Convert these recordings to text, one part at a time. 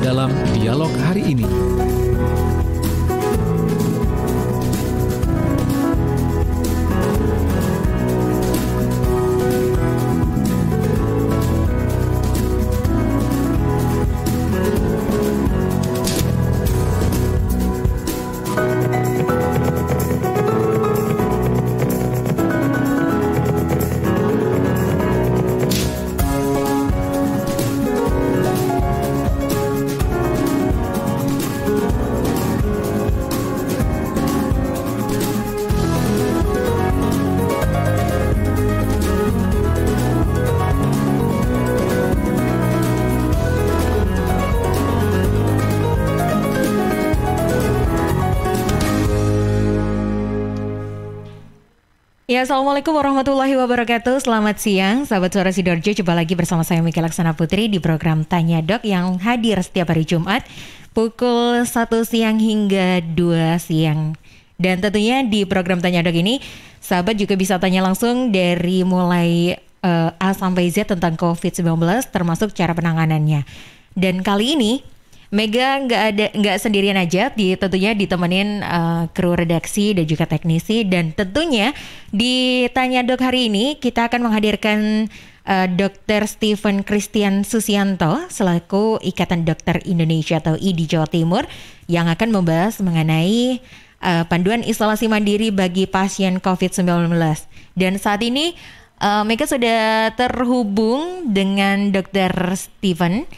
dalam dialog hari ini. Ya, Assalamualaikum warahmatullahi wabarakatuh. Selamat siang, sahabat suara Sidorjo. Coba lagi bersama saya Mika Laksana Putri di program Tanya Dok yang hadir setiap hari Jumat pukul 1 siang hingga 2 siang. Dan tentunya di program Tanya Dok ini, sahabat juga bisa tanya langsung dari mulai uh, A sampai Z tentang COVID-19 termasuk cara penanganannya. Dan kali ini Mega nggak ada nggak sendirian aja, di, tentunya ditemenin uh, kru redaksi dan juga teknisi dan tentunya di Tanya Dok hari ini kita akan menghadirkan uh, Dokter Steven Christian Susianto selaku Ikatan Dokter Indonesia atau IDI Jawa Timur yang akan membahas mengenai uh, panduan isolasi mandiri bagi pasien COVID-19. Dan saat ini uh, Mega sudah terhubung dengan Dokter Steven.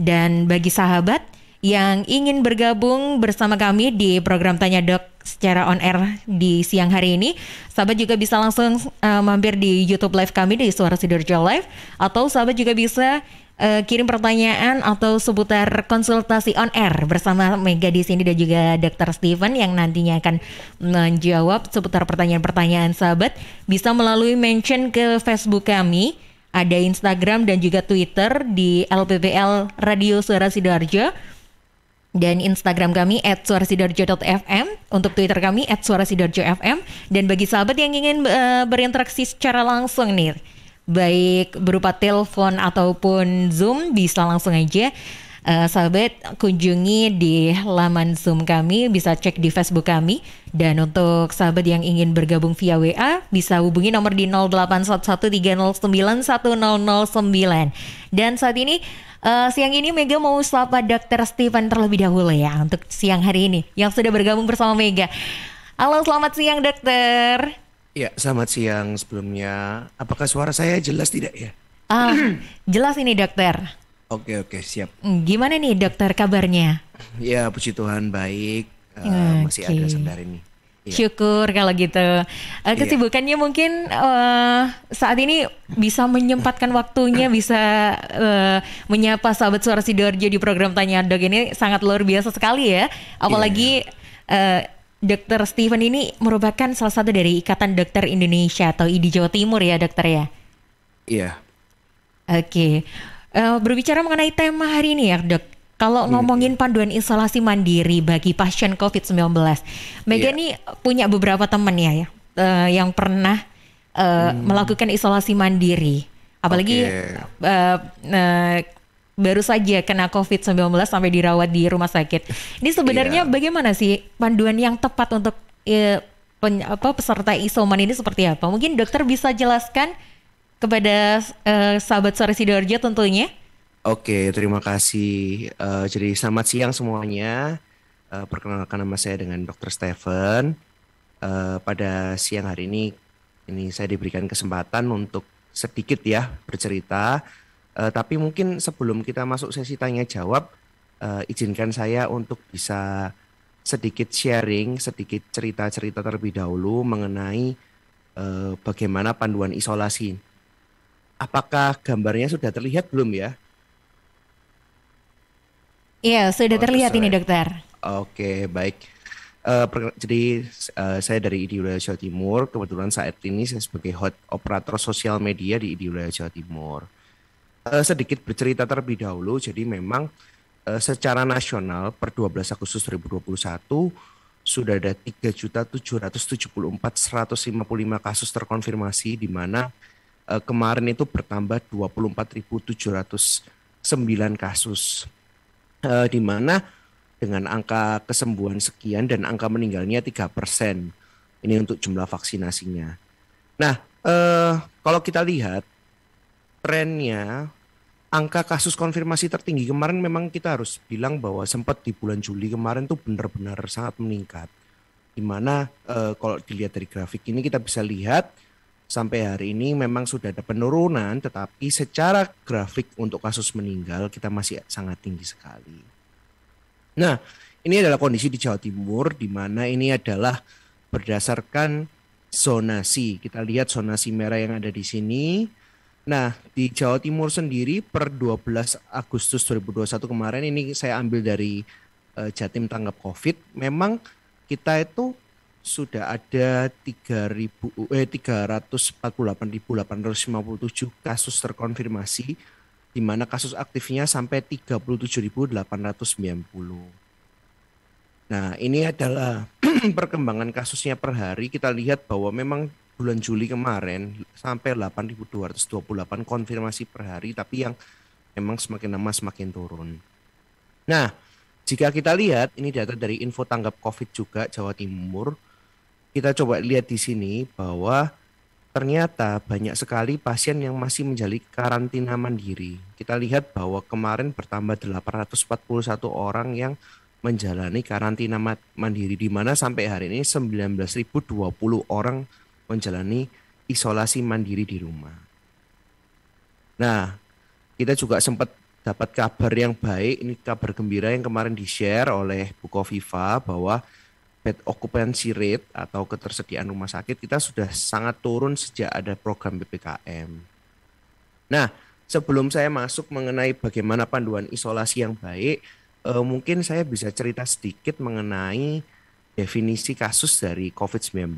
Dan bagi sahabat yang ingin bergabung bersama kami di program Tanya Dok secara on air di siang hari ini. Sahabat juga bisa langsung uh, mampir di YouTube live kami di Suara Sidoarjo Live atau sahabat juga bisa uh, kirim pertanyaan atau seputar konsultasi on air bersama Mega di sini dan juga Dr. Steven yang nantinya akan menjawab seputar pertanyaan-pertanyaan sahabat bisa melalui mention ke Facebook kami ada Instagram dan juga Twitter di LPPL Radio Suara Sidoarjo dan Instagram kami suarasidorjo.fm untuk Twitter kami suarasidorjo.fm dan bagi sahabat yang ingin uh, berinteraksi secara langsung nih baik berupa telepon ataupun Zoom bisa langsung aja uh, sahabat kunjungi di laman Zoom kami, bisa cek di Facebook kami. Dan untuk sahabat yang ingin bergabung via WA, bisa hubungi nomor di 0813091009 Dan saat ini Uh, siang ini Mega mau sapa Dr. Steven terlebih dahulu ya untuk siang hari ini yang sudah bergabung bersama Mega. Halo, selamat siang dokter. Ya, selamat siang sebelumnya. Apakah suara saya jelas tidak ya? Ah, jelas ini dokter. Oke, oke, siap. Hmm, gimana nih dokter kabarnya? Ya, puji Tuhan baik. Uh, eh, okay. Masih ada sampai nih. ini. Iya. Syukur kalau gitu. Uh, kesibukannya yeah. mungkin uh, saat ini bisa menyempatkan waktunya, bisa uh, menyapa sahabat suara sidoarjo di program Tanya Dok ini sangat luar biasa sekali ya. Apalagi yeah. Iya, uh, Dokter Steven ini merupakan salah satu dari Ikatan Dokter Indonesia atau IDI Jawa Timur ya dokter ya. Iya. Yeah. Oke. Okay. Uh, berbicara mengenai tema hari ini ya dok, kalau hmm. ngomongin panduan isolasi mandiri bagi pasien COVID-19, Mega yeah. ini punya beberapa teman ya, ya uh, yang pernah uh, hmm. melakukan isolasi mandiri. Apalagi okay. uh, eh, uh, baru saja kena COVID-19 sampai dirawat di rumah sakit. Ini sebenarnya yeah. bagaimana sih panduan yang tepat untuk uh, pen, apa, peserta isoman ini seperti apa? Mungkin dokter bisa jelaskan kepada uh, sahabat sore sidoarjo tentunya. Oke, terima kasih. Uh, jadi selamat siang semuanya. Uh, perkenalkan nama saya dengan Dr. Steven. Uh, eh, pada siang hari ini, ini saya diberikan kesempatan untuk sedikit ya bercerita. Uh, tapi mungkin sebelum kita masuk sesi tanya jawab, uh, izinkan saya untuk bisa sedikit sharing, sedikit cerita-cerita terlebih dahulu mengenai uh, bagaimana panduan isolasi. Apakah gambarnya sudah terlihat belum ya? Iya, sudah oh, terlihat ini dokter. Oke, baik. Uh, jadi uh, saya dari ID Wilayah Jawa Timur. Kebetulan saat ini saya sebagai hot operator sosial media di ID Wilayah Jawa Timur. Uh, sedikit bercerita terlebih dahulu. Jadi memang uh, secara nasional per 12 Agustus 2021 sudah ada 3.774.155 kasus terkonfirmasi di mana uh, kemarin itu bertambah 24.709 kasus uh, di mana dengan angka kesembuhan sekian dan angka meninggalnya tiga persen Ini untuk jumlah vaksinasinya. Nah, eh, kalau kita lihat trennya angka kasus konfirmasi tertinggi kemarin memang kita harus bilang bahwa sempat di bulan Juli kemarin tuh benar-benar sangat meningkat. Dimana mana eh, kalau dilihat dari grafik ini kita bisa lihat sampai hari ini memang sudah ada penurunan, tetapi secara grafik untuk kasus meninggal kita masih sangat tinggi sekali. Nah, ini adalah kondisi di Jawa Timur di mana ini adalah berdasarkan zonasi. Kita lihat zonasi merah yang ada di sini. Nah, di Jawa Timur sendiri per 12 Agustus 2021 kemarin ini saya ambil dari uh, Jatim tanggap Covid, memang kita itu sudah ada 3000 eh 348.857 kasus terkonfirmasi di mana kasus aktifnya sampai 37.890. Nah, ini adalah perkembangan kasusnya per hari. Kita lihat bahwa memang bulan Juli kemarin sampai 8.228 konfirmasi per hari, tapi yang memang semakin lama semakin turun. Nah, jika kita lihat ini data dari info tanggap COVID juga Jawa Timur, kita coba lihat di sini bahwa ternyata banyak sekali pasien yang masih menjalani karantina mandiri. Kita lihat bahwa kemarin bertambah 841 orang yang menjalani karantina mandiri di mana sampai hari ini 19.020 orang menjalani isolasi mandiri di rumah. Nah, kita juga sempat dapat kabar yang baik, ini kabar gembira yang kemarin di-share oleh Bukoviva bahwa bed occupancy rate atau ketersediaan rumah sakit kita sudah sangat turun sejak ada program BPKM. Nah, sebelum saya masuk mengenai bagaimana panduan isolasi yang baik, eh, mungkin saya bisa cerita sedikit mengenai definisi kasus dari COVID-19.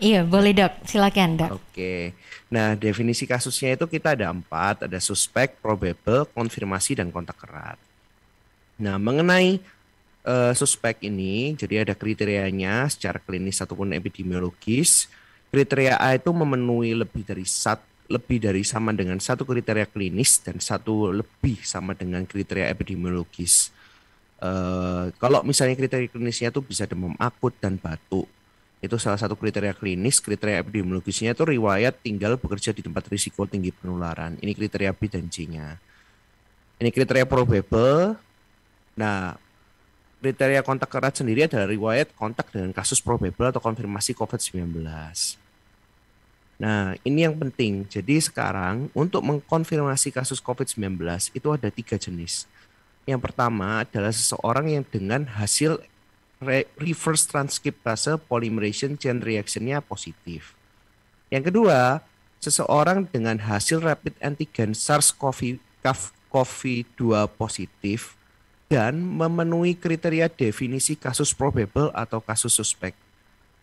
Iya, boleh dok. Silakan dok. Oke. Nah, definisi kasusnya itu kita ada empat. Ada suspek, probable, konfirmasi, dan kontak erat. Nah, mengenai uh, suspek ini jadi ada kriterianya secara klinis ataupun epidemiologis. Kriteria A itu memenuhi lebih dari satu lebih dari sama dengan satu kriteria klinis dan satu lebih sama dengan kriteria epidemiologis. Uh, kalau misalnya kriteria klinisnya itu bisa demam akut dan batuk, itu salah satu kriteria klinis. Kriteria epidemiologisnya itu riwayat tinggal bekerja di tempat risiko tinggi penularan. Ini kriteria B dan C-nya. Ini kriteria probable. Nah, kriteria kontak erat sendiri adalah riwayat kontak dengan kasus probable atau konfirmasi COVID-19. Nah, ini yang penting. Jadi sekarang untuk mengkonfirmasi kasus COVID-19 itu ada tiga jenis. Yang pertama adalah seseorang yang dengan hasil re reverse transcriptase polymeration chain reaction-nya positif. Yang kedua, seseorang dengan hasil rapid antigen SARS-CoV-2 positif dan memenuhi kriteria definisi kasus probable atau kasus suspek.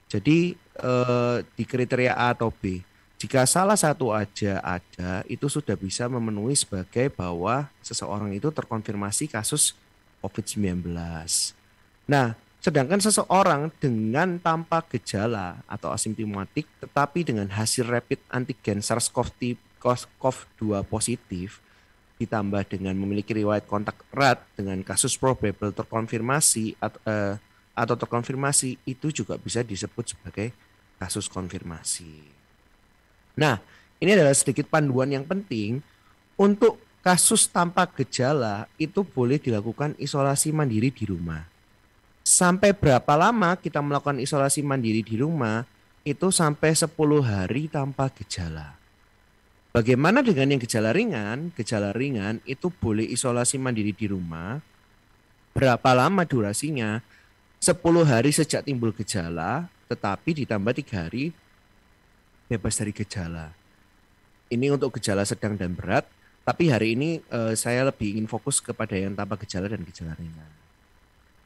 Jadi eh, di kriteria A atau B, jika salah satu aja ada, itu sudah bisa memenuhi sebagai bahwa seseorang itu terkonfirmasi kasus COVID-19. Nah, sedangkan seseorang dengan tanpa gejala atau asimptomatik tetapi dengan hasil rapid antigen SARS-CoV-2 positif, ditambah dengan memiliki riwayat kontak erat dengan kasus probable terkonfirmasi atau, uh, eh, atau terkonfirmasi itu juga bisa disebut sebagai kasus konfirmasi. Nah, ini adalah sedikit panduan yang penting untuk kasus tanpa gejala itu boleh dilakukan isolasi mandiri di rumah. Sampai berapa lama kita melakukan isolasi mandiri di rumah? Itu sampai 10 hari tanpa gejala. Bagaimana dengan yang gejala ringan? Gejala ringan itu boleh isolasi mandiri di rumah. Berapa lama durasinya? 10 hari sejak timbul gejala, tetapi ditambah tiga hari bebas dari gejala. Ini untuk gejala sedang dan berat, tapi hari ini eh, saya lebih ingin fokus kepada yang tanpa gejala dan gejala ringan.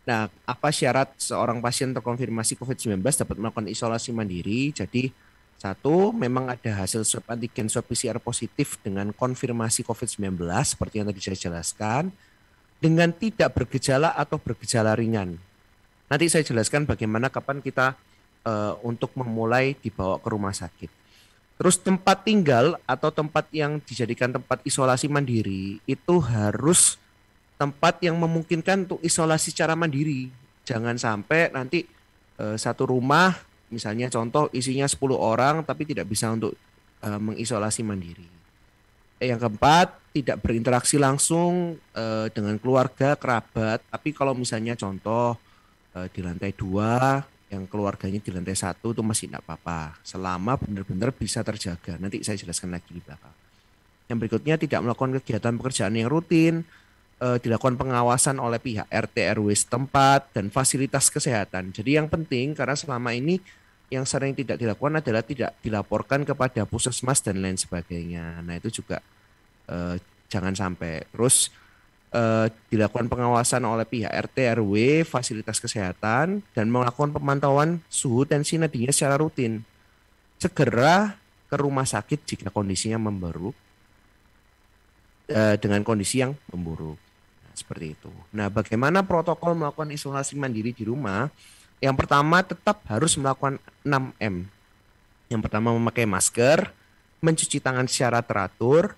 Nah, apa syarat seorang pasien terkonfirmasi COVID-19 dapat melakukan isolasi mandiri? Jadi satu, memang ada hasil swab antigen swab PCR positif dengan konfirmasi COVID-19 seperti yang tadi saya jelaskan dengan tidak bergejala atau bergejala ringan. Nanti saya jelaskan bagaimana kapan kita uh, untuk memulai dibawa ke rumah sakit. Terus tempat tinggal atau tempat yang dijadikan tempat isolasi mandiri itu harus tempat yang memungkinkan untuk isolasi secara mandiri. Jangan sampai nanti uh, satu rumah Misalnya contoh isinya 10 orang tapi tidak bisa untuk uh, mengisolasi mandiri. Eh, yang keempat, tidak berinteraksi langsung uh, dengan keluarga, kerabat. Tapi kalau misalnya contoh uh, di lantai dua, yang keluarganya di lantai satu itu masih tidak apa-apa. Selama benar-benar bisa terjaga. Nanti saya jelaskan lagi di Yang berikutnya, tidak melakukan kegiatan pekerjaan yang rutin uh, dilakukan pengawasan oleh pihak RT RW setempat dan fasilitas kesehatan. Jadi yang penting karena selama ini yang sering tidak dilakukan adalah tidak dilaporkan kepada puskesmas dan lain sebagainya. Nah itu juga uh, jangan sampai. Terus uh, dilakukan pengawasan oleh pihak RT RW, fasilitas kesehatan dan melakukan pemantauan suhu dan sinadinya secara rutin. Segera ke rumah sakit jika kondisinya memburuk dengan kondisi yang memburuk seperti itu. Nah, bagaimana protokol melakukan isolasi mandiri di rumah? Yang pertama tetap harus melakukan 6M. Yang pertama memakai masker, mencuci tangan secara teratur,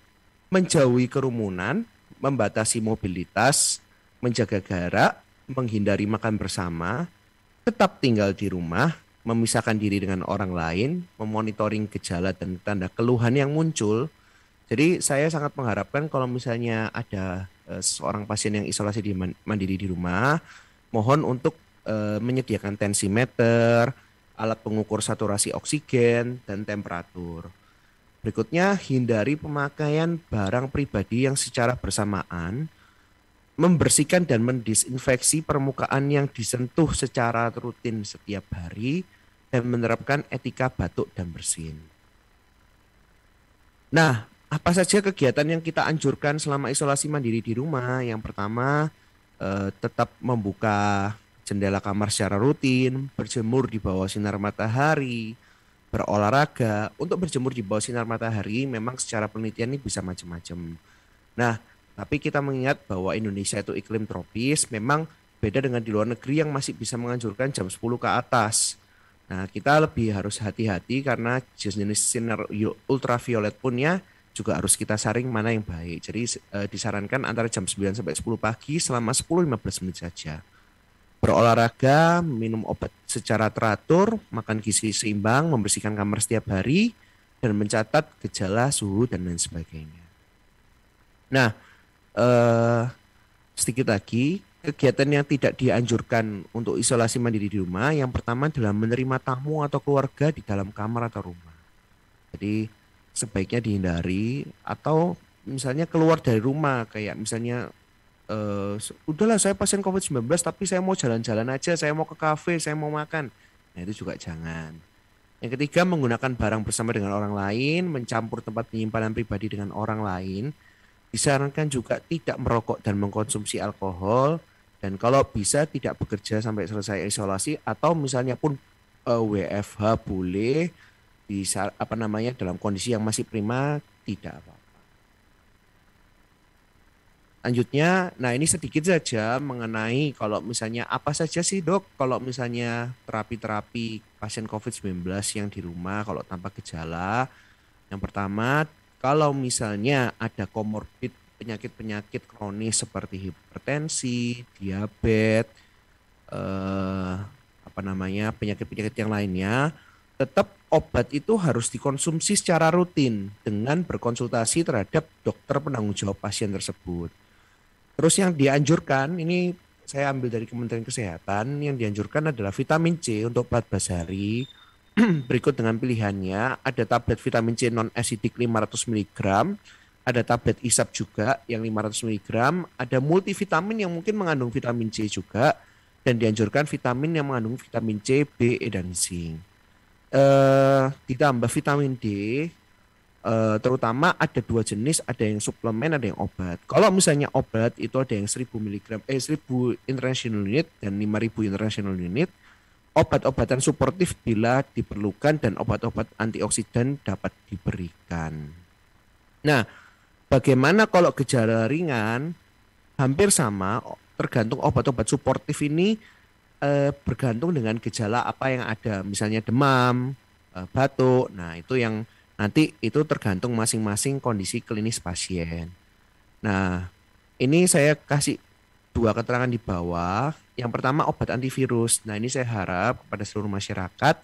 menjauhi kerumunan, membatasi mobilitas, menjaga jarak, menghindari makan bersama, tetap tinggal di rumah, memisahkan diri dengan orang lain, memonitoring gejala dan tanda keluhan yang muncul, jadi saya sangat mengharapkan kalau misalnya ada eh, seorang pasien yang isolasi di mandiri di rumah, mohon untuk eh, menyediakan tensimeter, alat pengukur saturasi oksigen dan temperatur. Berikutnya, hindari pemakaian barang pribadi yang secara bersamaan membersihkan dan mendisinfeksi permukaan yang disentuh secara rutin setiap hari dan menerapkan etika batuk dan bersin. Nah, apa saja kegiatan yang kita anjurkan selama isolasi mandiri di rumah? Yang pertama, eh, tetap membuka jendela kamar secara rutin, berjemur di bawah sinar matahari, berolahraga. Untuk berjemur di bawah sinar matahari memang secara penelitian ini bisa macam-macam. Nah, tapi kita mengingat bahwa Indonesia itu iklim tropis, memang beda dengan di luar negeri yang masih bisa menganjurkan jam 10 ke atas. Nah, kita lebih harus hati-hati karena jenis sinar ultraviolet ya juga harus kita saring mana yang baik. Jadi e, disarankan antara jam 9 sampai 10 pagi selama 10-15 menit saja. Berolahraga, minum obat secara teratur, makan gizi seimbang, membersihkan kamar setiap hari, dan mencatat gejala suhu dan lain sebagainya. Nah, e, sedikit lagi, kegiatan yang tidak dianjurkan untuk isolasi mandiri di rumah yang pertama adalah menerima tamu atau keluarga di dalam kamar atau rumah. Jadi sebaiknya dihindari atau misalnya keluar dari rumah kayak misalnya uh, udahlah saya pasien COVID-19 tapi saya mau jalan-jalan aja, saya mau ke kafe, saya mau makan. Nah, itu juga jangan. Yang ketiga menggunakan barang bersama dengan orang lain, mencampur tempat penyimpanan pribadi dengan orang lain. Disarankan juga tidak merokok dan mengkonsumsi alkohol dan kalau bisa tidak bekerja sampai selesai isolasi atau misalnya pun uh, eh, WFH boleh di apa namanya dalam kondisi yang masih prima tidak apa-apa. Lanjutnya, nah ini sedikit saja mengenai kalau misalnya apa saja sih dok kalau misalnya terapi-terapi pasien COVID-19 yang di rumah kalau tanpa gejala. Yang pertama, kalau misalnya ada komorbid penyakit-penyakit kronis seperti hipertensi, diabetes, eh, apa namanya penyakit-penyakit yang lainnya, tetap obat itu harus dikonsumsi secara rutin dengan berkonsultasi terhadap dokter penanggung jawab pasien tersebut. Terus yang dianjurkan ini saya ambil dari Kementerian Kesehatan yang dianjurkan adalah vitamin C untuk obat basari. Berikut dengan pilihannya ada tablet vitamin C non asidik 500 mg, ada tablet isap juga yang 500 mg, ada multivitamin yang mungkin mengandung vitamin C juga dan dianjurkan vitamin yang mengandung vitamin C, B, E dan zinc uh, ditambah vitamin D uh, terutama ada dua jenis, ada yang suplemen, ada yang obat. Kalau misalnya obat itu ada yang 1000 mg eh 1000 international unit dan 5000 international unit. Obat-obatan suportif bila diperlukan dan obat-obat antioksidan dapat diberikan. Nah, bagaimana kalau gejala ringan? Hampir sama, tergantung obat-obat suportif ini eh, bergantung dengan gejala apa yang ada, misalnya demam, eh, batuk. Nah, itu yang nanti itu tergantung masing-masing kondisi klinis pasien. Nah, ini saya kasih dua keterangan di bawah. Yang pertama obat antivirus. Nah, ini saya harap kepada seluruh masyarakat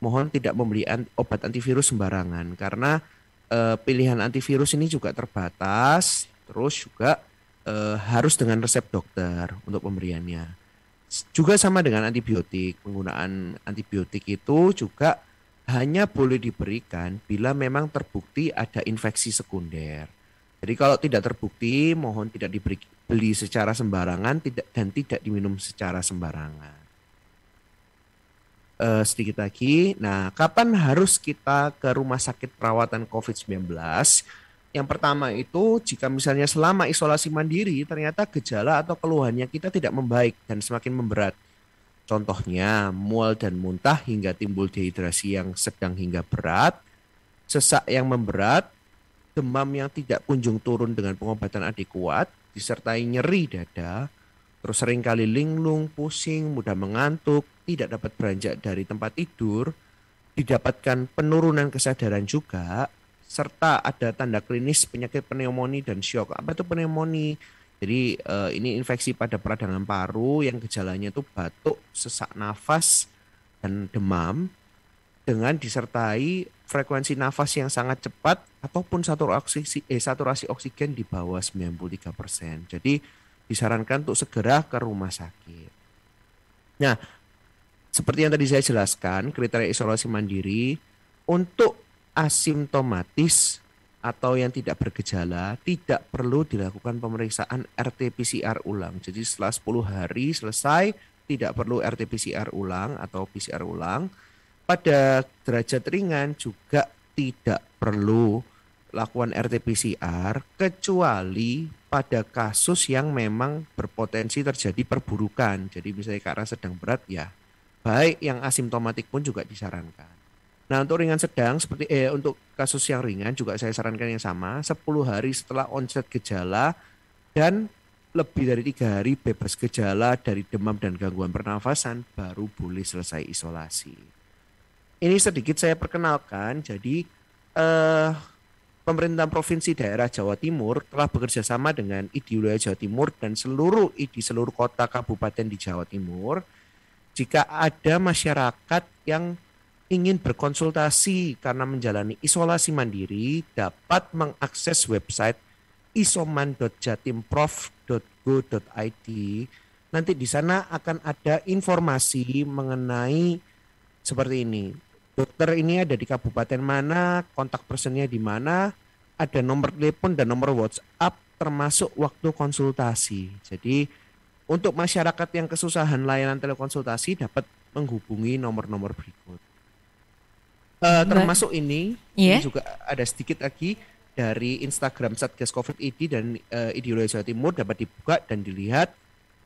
mohon tidak membeli obat antivirus sembarangan karena e, pilihan antivirus ini juga terbatas, terus juga e, harus dengan resep dokter untuk pemberiannya. Juga sama dengan antibiotik, penggunaan antibiotik itu juga hanya boleh diberikan bila memang terbukti ada infeksi sekunder. Jadi kalau tidak terbukti, mohon tidak diberi beli secara sembarangan tidak dan tidak diminum secara sembarangan. Uh, sedikit lagi, nah kapan harus kita ke rumah sakit perawatan COVID-19? Yang pertama itu jika misalnya selama isolasi mandiri ternyata gejala atau keluhannya kita tidak membaik dan semakin memberat. Contohnya mual dan muntah hingga timbul dehidrasi yang sedang hingga berat, sesak yang memberat, demam yang tidak kunjung turun dengan pengobatan adekuat, disertai nyeri dada, terus seringkali linglung, pusing, mudah mengantuk, tidak dapat beranjak dari tempat tidur, didapatkan penurunan kesadaran juga, serta ada tanda klinis penyakit pneumonia dan syok. Apa itu pneumonia? Jadi uh, ini infeksi pada peradangan paru yang gejalanya itu batuk, sesak nafas, dan demam dengan disertai frekuensi nafas yang sangat cepat ataupun saturasi eh, saturasi oksigen di bawah 93%. Jadi disarankan untuk segera ke rumah sakit. Nah, seperti yang tadi saya jelaskan, kriteria isolasi mandiri untuk asimptomatis atau yang tidak bergejala tidak perlu dilakukan pemeriksaan RT-PCR ulang. Jadi setelah 10 hari selesai tidak perlu RT-PCR ulang atau PCR ulang. Pada derajat ringan juga tidak perlu lakukan RT-PCR kecuali pada kasus yang memang berpotensi terjadi perburukan. Jadi misalnya karena sedang berat ya baik yang asimptomatik pun juga disarankan. Nah, untuk ringan sedang seperti eh untuk kasus yang ringan juga saya sarankan yang sama, 10 hari setelah onset gejala dan lebih dari tiga hari bebas gejala dari demam dan gangguan pernafasan baru boleh selesai isolasi. Ini sedikit saya perkenalkan, jadi eh, pemerintah provinsi daerah Jawa Timur telah bekerja sama dengan IDI wilayah Jawa Timur dan seluruh ID seluruh kota kabupaten di Jawa Timur. Jika ada masyarakat yang ingin berkonsultasi karena menjalani isolasi mandiri dapat mengakses website isoman.jatimprof.go.id. Nanti di sana akan ada informasi mengenai seperti ini. Dokter ini ada di kabupaten mana, kontak personnya di mana, ada nomor telepon dan nomor WhatsApp termasuk waktu konsultasi. Jadi untuk masyarakat yang kesusahan layanan telekonsultasi dapat menghubungi nomor-nomor berikut uh, termasuk ini, yeah. juga ada sedikit lagi dari Instagram Satgas Covid ID dan uh, Ideologi Jawa Timur dapat dibuka dan dilihat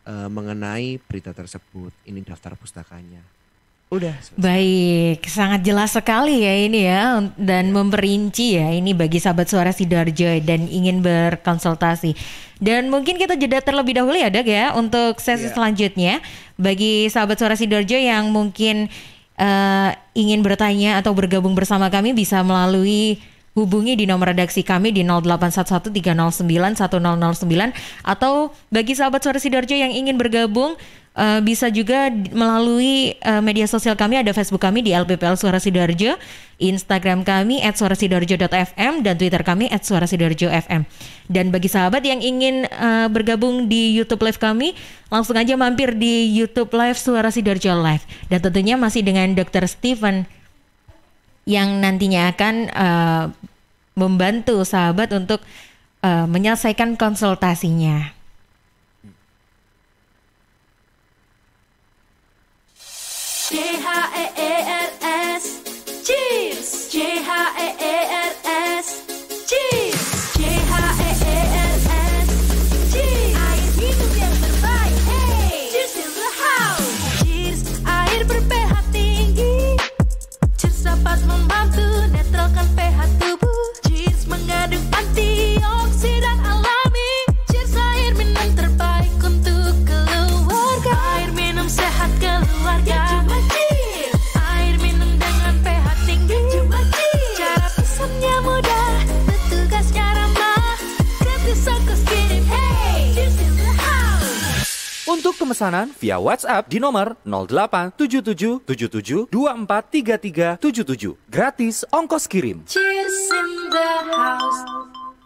uh, mengenai berita tersebut. Ini daftar pustakanya. Udah. Selesai. Baik, sangat jelas sekali ya ini ya dan ya. memperinci ya ini bagi sahabat suara Sidarjo dan ingin berkonsultasi. Dan mungkin kita jeda terlebih dahulu ya Dag ya untuk sesi ya. selanjutnya bagi sahabat suara Sidarjo yang mungkin uh, ingin bertanya atau bergabung bersama kami bisa melalui hubungi di nomor redaksi kami di 0811309109 atau bagi sahabat Suara Sidoarjo yang ingin bergabung Uh, bisa juga melalui uh, media sosial kami ada Facebook kami di LPPL Suara Sidoarjo, Instagram kami @suarasidoarjo.fm dan Twitter kami @suarasidoarjo.fm. Dan bagi sahabat yang ingin uh, bergabung di YouTube Live kami, langsung aja mampir di YouTube Live Suara Sidoarjo Live. Dan tentunya masih dengan Dr. Steven yang nantinya akan uh, membantu sahabat untuk uh, menyelesaikan konsultasinya. G-H-E-A-L-S pemesanan via WhatsApp di nomor 087777243377. Gratis ongkos kirim. Cheers in the house.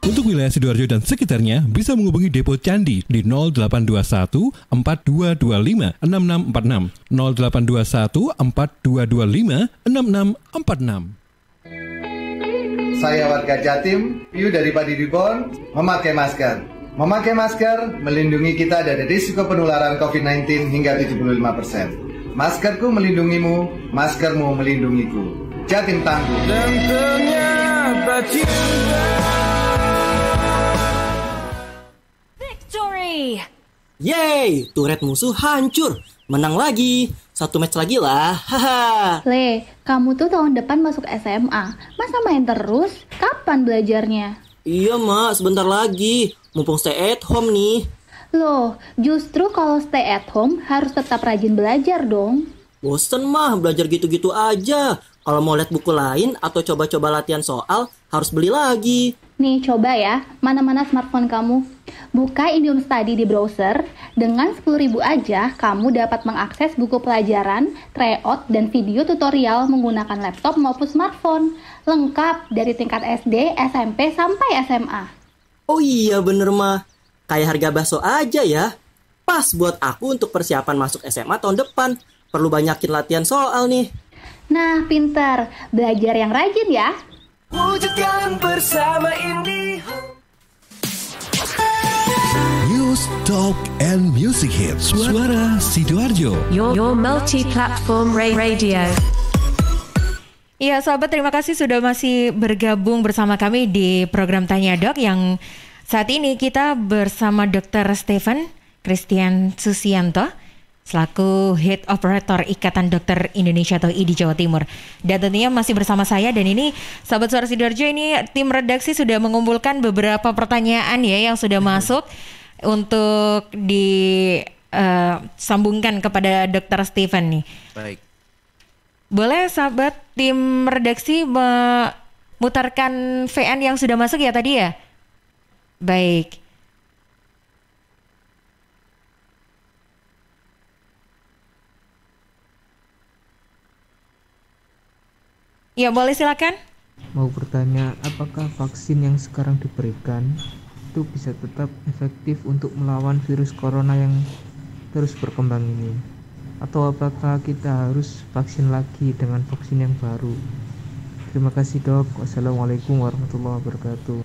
Untuk wilayah Sidoarjo dan sekitarnya bisa menghubungi Depo Candi di 0821 4225 6646 0821 4225 6646 Saya warga Jatim, Piu dari Padi Dibon, memakai masker. Memakai masker melindungi kita dari risiko penularan COVID-19 hingga 75%. Maskerku melindungimu, maskermu melindungiku. Jatim tangguh. Dan ternyata cinta. Victory! Yeay, turret musuh hancur. Menang lagi. Satu match lagi lah, haha. Le, kamu tuh tahun depan masuk SMA. Masa main terus? Kapan belajarnya? Iya, Mak. Sebentar lagi. Mumpung stay at home nih. Loh, justru kalau stay at home harus tetap rajin belajar dong. Bosen mah, belajar gitu-gitu aja. Kalau mau lihat buku lain atau coba-coba latihan soal, harus beli lagi. Nih, coba ya, mana-mana smartphone kamu. Buka Indium Study di browser, dengan ribu aja kamu dapat mengakses buku pelajaran, tryout, dan video tutorial menggunakan laptop maupun smartphone lengkap dari tingkat SD, SMP, sampai SMA. Oh iya bener mah, kayak harga bakso aja ya. Pas buat aku untuk persiapan masuk SMA tahun depan, perlu banyakin latihan soal nih. Nah, pinter. Belajar yang rajin ya. Wujudkan bersama Indihome. News, Talk, and Music Hits. Suara Sidoarjo. Your, your multi-platform radio. Iya sahabat terima kasih sudah masih bergabung bersama kami di program Tanya Dok yang saat ini kita bersama Dr. Stephen Christian Susianto selaku Head Operator Ikatan Dokter Indonesia atau IDI Jawa Timur. Dan tentunya masih bersama saya dan ini sahabat suara Sidoarjo ini tim redaksi sudah mengumpulkan beberapa pertanyaan ya yang sudah hmm. masuk untuk disambungkan eh, uh, kepada Dr. Stephen nih. Baik. Boleh sahabat tim redaksi memutarkan VN yang sudah masuk ya tadi ya? Baik. Ya, boleh silakan. Mau bertanya, apakah vaksin yang sekarang diberikan itu bisa tetap efektif untuk melawan virus corona yang terus berkembang ini? atau apakah kita harus vaksin lagi dengan vaksin yang baru terima kasih dok wassalamualaikum warahmatullahi wabarakatuh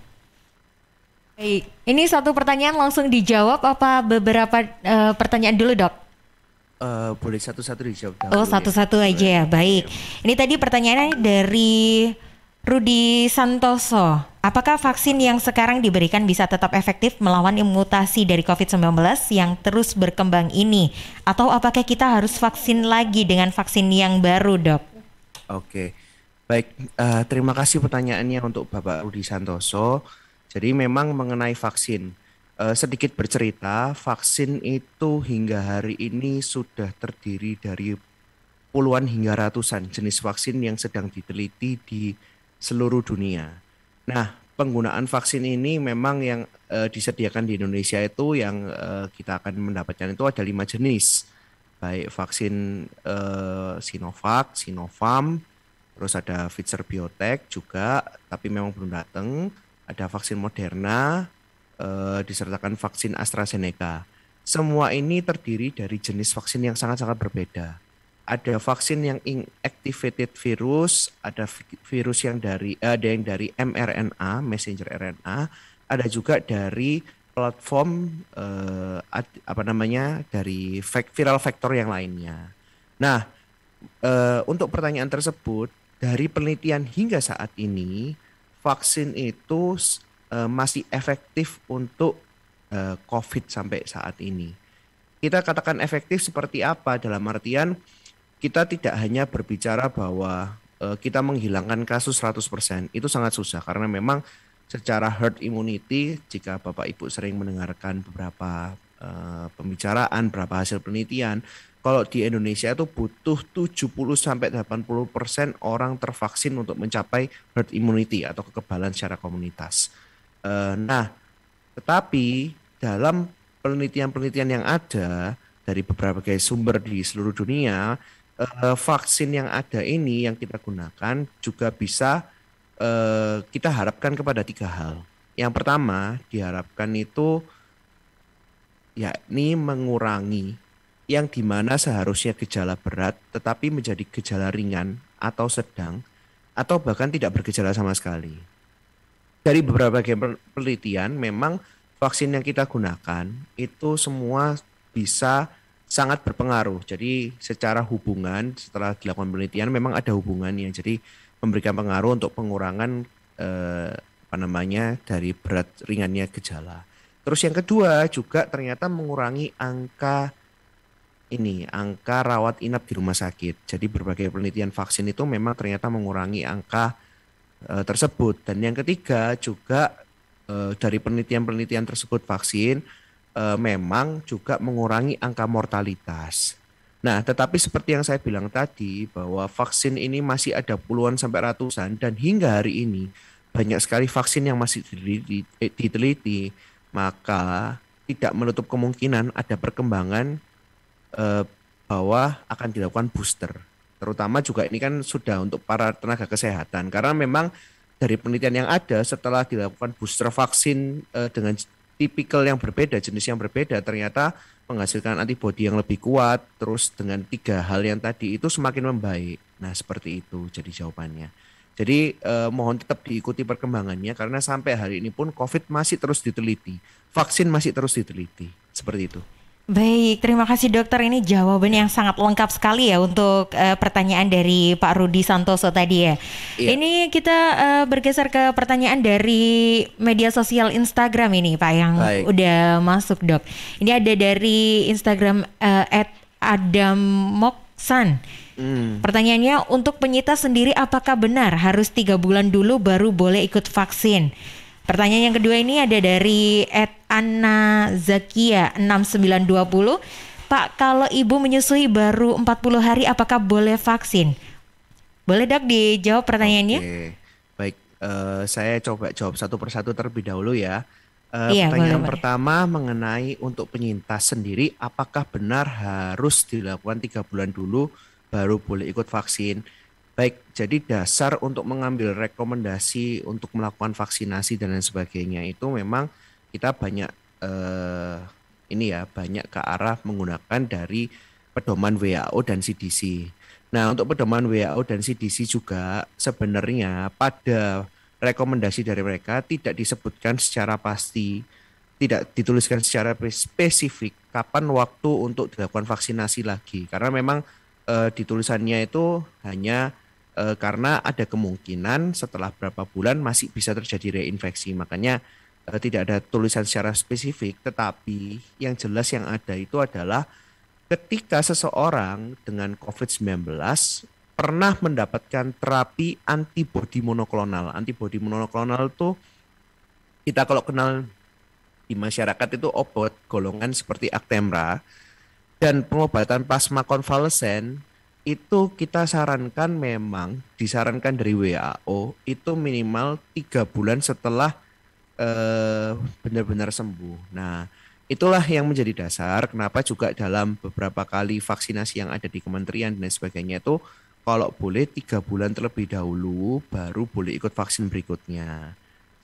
Baik, ini satu pertanyaan langsung dijawab apa beberapa uh, pertanyaan dulu dok? Uh, boleh satu-satu dijawab. oh ya. satu-satu ya. aja ya, baik. Ini tadi pertanyaannya dari Rudi Santoso, apakah vaksin yang sekarang diberikan bisa tetap efektif melawan mutasi dari COVID-19 yang terus berkembang ini? Atau apakah kita harus vaksin lagi dengan vaksin yang baru, dok? Oke, baik. Uh, terima kasih pertanyaannya untuk Bapak Rudi Santoso. Jadi memang mengenai vaksin, uh, sedikit bercerita, vaksin itu hingga hari ini sudah terdiri dari puluhan hingga ratusan jenis vaksin yang sedang diteliti di seluruh dunia. Nah, penggunaan vaksin ini memang yang uh, disediakan di Indonesia itu yang uh, kita akan mendapatkan itu ada lima jenis, baik vaksin uh, Sinovac, Sinovac, terus ada Pfizer Biotech juga, tapi memang belum datang. Ada vaksin Moderna, uh, disertakan vaksin AstraZeneca. Semua ini terdiri dari jenis vaksin yang sangat-sangat berbeda ada vaksin yang inactivated virus, ada virus yang dari ada yang dari mRNA, messenger RNA, ada juga dari platform eh, apa namanya dari viral vector yang lainnya. Nah, eh, untuk pertanyaan tersebut dari penelitian hingga saat ini vaksin itu eh, masih efektif untuk eh, COVID sampai saat ini. Kita katakan efektif seperti apa dalam artian kita tidak hanya berbicara bahwa uh, kita menghilangkan kasus 100%. Itu sangat susah karena memang secara herd immunity jika Bapak Ibu sering mendengarkan beberapa uh, pembicaraan, beberapa hasil penelitian, kalau di Indonesia itu butuh 70 sampai 80% orang tervaksin untuk mencapai herd immunity atau kekebalan secara komunitas. Uh, nah, tetapi dalam penelitian-penelitian yang ada dari beberapa sumber di seluruh dunia uh, vaksin yang ada ini yang kita gunakan juga bisa uh, kita harapkan kepada tiga hal. Yang pertama diharapkan itu yakni mengurangi yang dimana seharusnya gejala berat tetapi menjadi gejala ringan atau sedang atau bahkan tidak bergejala sama sekali. Dari beberapa penelitian memang vaksin yang kita gunakan itu semua bisa sangat berpengaruh. Jadi secara hubungan setelah dilakukan penelitian memang ada hubungannya. Jadi memberikan pengaruh untuk pengurangan eh, apa namanya dari berat ringannya gejala. Terus yang kedua juga ternyata mengurangi angka ini angka rawat inap di rumah sakit. Jadi berbagai penelitian vaksin itu memang ternyata mengurangi angka e, tersebut. Dan yang ketiga juga eh, dari penelitian-penelitian tersebut vaksin e, memang juga mengurangi angka mortalitas. Nah, tetapi seperti yang saya bilang tadi bahwa vaksin ini masih ada puluhan sampai ratusan dan hingga hari ini banyak sekali vaksin yang masih diteliti, eh, diteliti maka tidak menutup kemungkinan ada perkembangan e, bahwa akan dilakukan booster. Terutama juga ini kan sudah untuk para tenaga kesehatan karena memang dari penelitian yang ada setelah dilakukan booster vaksin e, dengan tipikal yang berbeda, jenis yang berbeda ternyata menghasilkan antibodi yang lebih kuat, terus dengan tiga hal yang tadi itu semakin membaik. Nah, seperti itu jadi jawabannya. Jadi eh, mohon tetap diikuti perkembangannya karena sampai hari ini pun COVID masih terus diteliti, vaksin masih terus diteliti. Seperti itu. Baik, terima kasih dokter. Ini jawaban yang sangat lengkap sekali ya untuk uh, pertanyaan dari Pak Rudi Santoso tadi ya. Iya. Ini kita uh, bergeser ke pertanyaan dari media sosial Instagram ini Pak yang Baik. udah masuk dok. Ini ada dari Instagram uh, @adamoksan. Hmm. Pertanyaannya untuk penyita sendiri apakah benar harus tiga bulan dulu baru boleh ikut vaksin? Pertanyaan yang kedua ini ada dari Ed Anna Zakia 6920. Pak, kalau ibu menyusui baru 40 hari apakah boleh vaksin? Boleh dok dijawab pertanyaannya? Oke. Baik, uh, saya coba jawab satu persatu terlebih dahulu ya. Uh, iya, pertanyaan boleh, pertama boleh. mengenai untuk penyintas sendiri, apakah benar harus dilakukan tiga bulan dulu baru boleh ikut vaksin? Baik, jadi dasar untuk mengambil rekomendasi untuk melakukan vaksinasi dan lain sebagainya itu memang kita banyak eh, ini ya banyak ke arah menggunakan dari pedoman WHO dan CDC. Nah, untuk pedoman WHO dan CDC juga sebenarnya pada rekomendasi dari mereka tidak disebutkan secara pasti, tidak dituliskan secara spesifik kapan waktu untuk dilakukan vaksinasi lagi karena memang eh, ditulisannya itu hanya Eh, karena ada kemungkinan setelah berapa bulan masih bisa terjadi reinfeksi. Makanya eh, tidak ada tulisan secara spesifik, tetapi yang jelas yang ada itu adalah ketika seseorang dengan COVID-19 pernah mendapatkan terapi antibodi monoklonal. Antibodi monoklonal itu kita kalau kenal di masyarakat itu obat golongan seperti Actemra dan pengobatan plasma konvalesen itu kita sarankan memang disarankan dari WHO itu minimal tiga bulan setelah eh, benar-benar sembuh. Nah, itulah yang menjadi dasar kenapa juga dalam beberapa kali vaksinasi yang ada di kementerian dan sebagainya itu kalau boleh tiga bulan terlebih dahulu baru boleh ikut vaksin berikutnya.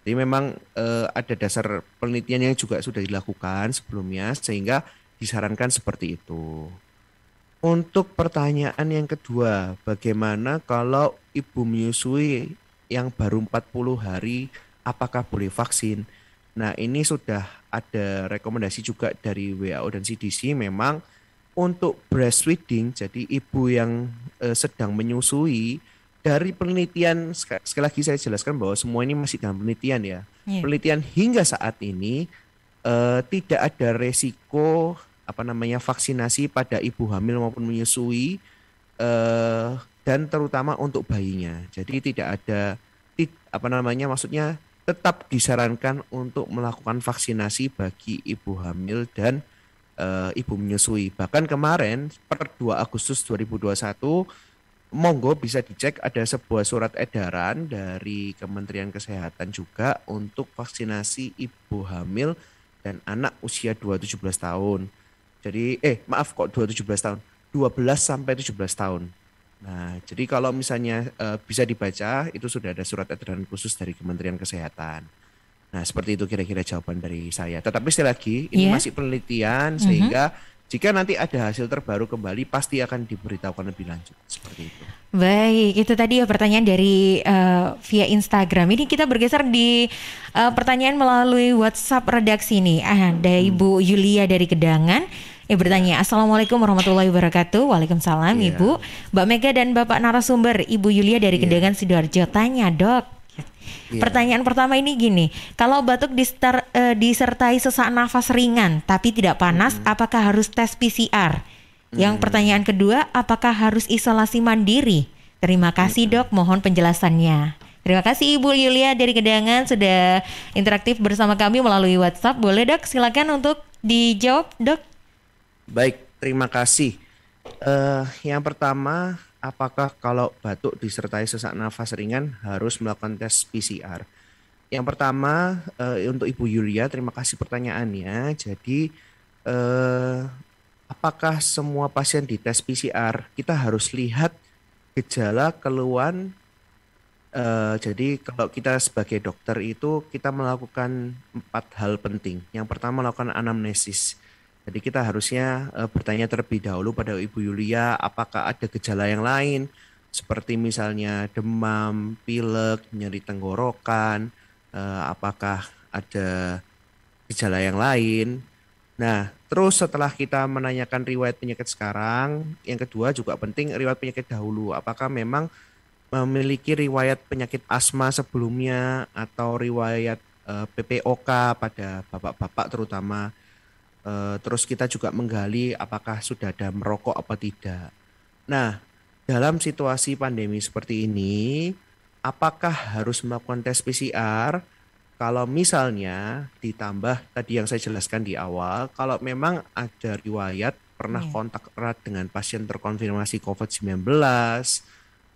Jadi memang eh, ada dasar penelitian yang juga sudah dilakukan sebelumnya sehingga disarankan seperti itu. Untuk pertanyaan yang kedua, bagaimana kalau ibu menyusui yang baru 40 hari apakah boleh vaksin? Nah, ini sudah ada rekomendasi juga dari WHO dan CDC memang untuk breastfeeding, jadi ibu yang eh, sedang menyusui dari penelitian sekali lagi saya jelaskan bahwa semua ini masih dalam penelitian ya. Yeah. Penelitian hingga saat ini eh, tidak ada resiko apa namanya vaksinasi pada ibu hamil maupun menyusui eh, dan terutama untuk bayinya. Jadi tidak ada apa namanya maksudnya tetap disarankan untuk melakukan vaksinasi bagi ibu hamil dan e, ibu menyusui. Bahkan kemarin per 2 Agustus 2021 monggo bisa dicek ada sebuah surat edaran dari Kementerian Kesehatan juga untuk vaksinasi ibu hamil dan anak usia 2 17 tahun. Jadi eh maaf kok 217 tahun. 12 sampai 17 tahun. Nah, jadi kalau misalnya e, bisa dibaca itu sudah ada surat edaran khusus dari Kementerian Kesehatan. Nah, seperti itu kira-kira jawaban dari saya. Tetapi sekali lagi ini yeah. masih penelitian mhm. sehingga mm -hmm. Jika nanti ada hasil terbaru kembali, pasti akan diberitahukan lebih lanjut seperti itu. Baik, itu tadi ya pertanyaan dari uh, via Instagram. Ini kita bergeser di uh, pertanyaan melalui WhatsApp redaksi nih. Ah, ada hmm. Ibu Yulia dari Kedangan eh bertanya Assalamualaikum warahmatullahi wabarakatuh Waalaikumsalam yeah. Ibu Mbak Mega dan Bapak narasumber Ibu Yulia dari yeah. Kedengan Sidoarjo Tanya dok yeah. Pertanyaan pertama ini gini Kalau batuk diser, uh, eh, disertai sesak nafas ringan Tapi tidak panas mm. Apakah harus tes PCR? Mm. Yang pertanyaan kedua Apakah harus isolasi mandiri? Terima kasih dok Mohon penjelasannya Terima kasih Ibu Yulia dari Kedangan sudah interaktif bersama kami melalui WhatsApp. Boleh dok, silakan untuk dijawab dok. Baik, terima kasih. Uh, yang pertama, apakah kalau batuk disertai sesak nafas ringan harus melakukan tes PCR? Yang pertama, uh, untuk Ibu Yulia, terima kasih pertanyaannya. Jadi, uh, apakah semua pasien di tes PCR kita harus lihat gejala keluhan Uh, jadi kalau kita sebagai dokter itu kita melakukan empat hal penting. Yang pertama melakukan anamnesis. Jadi kita harusnya uh, bertanya terlebih dahulu pada Ibu Yulia apakah ada gejala yang lain seperti misalnya demam, pilek, nyeri tenggorokan, uh, apakah ada gejala yang lain. Nah, terus setelah kita menanyakan riwayat penyakit sekarang, yang kedua juga penting riwayat penyakit dahulu. Apakah memang memiliki riwayat penyakit asma sebelumnya atau riwayat uh, eh, PPOK pada bapak-bapak terutama e, terus kita juga menggali apakah sudah ada merokok apa tidak. Nah, dalam situasi pandemi seperti ini, apakah harus melakukan tes PCR? Kalau misalnya ditambah tadi yang saya jelaskan di awal, kalau memang ada riwayat pernah iya. kontak erat dengan pasien terkonfirmasi COVID-19,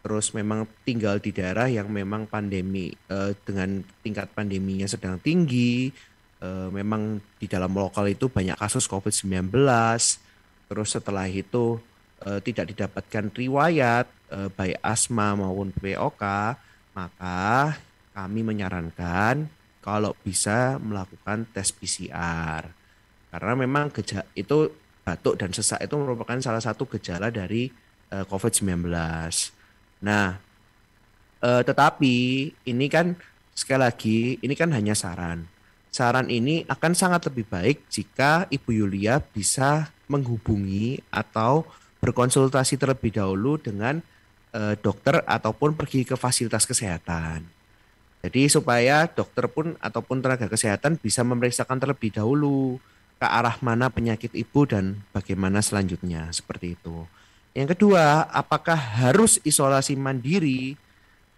terus memang tinggal di daerah yang memang pandemi eh, dengan tingkat pandeminya sedang tinggi, e, memang di dalam lokal itu banyak kasus COVID-19, terus setelah itu e, tidak didapatkan riwayat e, baik asma maupun POK, maka kami menyarankan kalau bisa melakukan tes PCR. Karena memang geja itu batuk dan sesak itu merupakan salah satu gejala dari e, COVID-19. Nah, e, tetapi ini kan sekali lagi ini kan hanya saran saran ini akan sangat lebih baik jika Ibu Yulia bisa menghubungi atau berkonsultasi terlebih dahulu dengan uh, dokter ataupun pergi ke fasilitas kesehatan. Jadi supaya dokter pun ataupun tenaga kesehatan bisa memeriksakan terlebih dahulu ke arah mana penyakit ibu dan bagaimana selanjutnya seperti itu. Yang kedua, apakah harus isolasi mandiri?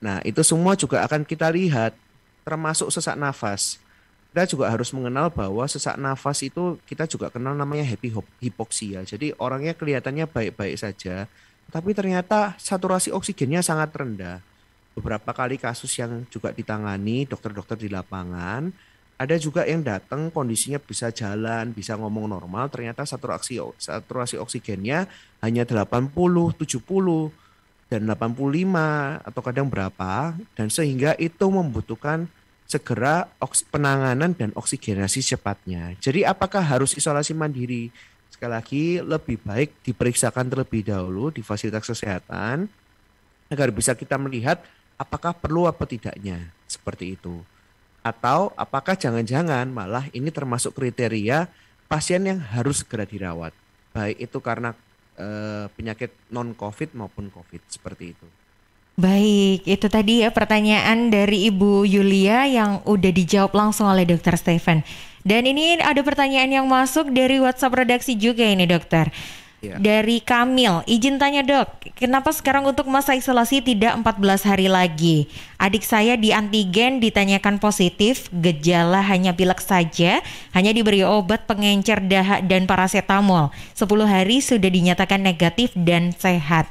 Nah, itu semua juga akan kita lihat termasuk sesak nafas kita juga harus mengenal bahwa sesak nafas itu kita juga kenal namanya happy hipoksia. Jadi orangnya kelihatannya baik-baik saja, tapi ternyata saturasi oksigennya sangat rendah. Beberapa kali kasus yang juga ditangani dokter-dokter di lapangan, ada juga yang datang kondisinya bisa jalan, bisa ngomong normal, ternyata saturasi saturasi oksigennya hanya 80, 70 dan 85 atau kadang berapa dan sehingga itu membutuhkan segera penanganan dan oksigenasi cepatnya. Jadi apakah harus isolasi mandiri? Sekali lagi lebih baik diperiksakan terlebih dahulu di fasilitas kesehatan agar bisa kita melihat apakah perlu apa tidaknya seperti itu. Atau apakah jangan-jangan malah ini termasuk kriteria pasien yang harus segera dirawat. Baik itu karena e, penyakit non-COVID maupun COVID seperti itu. Baik, itu tadi ya pertanyaan dari Ibu Yulia yang udah dijawab langsung oleh Dokter Steven. Dan ini ada pertanyaan yang masuk dari WhatsApp redaksi juga ini dokter. Ya. Dari Kamil, izin tanya dok, kenapa sekarang untuk masa isolasi tidak 14 hari lagi? Adik saya di antigen ditanyakan positif, gejala hanya pilek saja, hanya diberi obat pengencer dahak dan parasetamol. 10 hari sudah dinyatakan negatif dan sehat.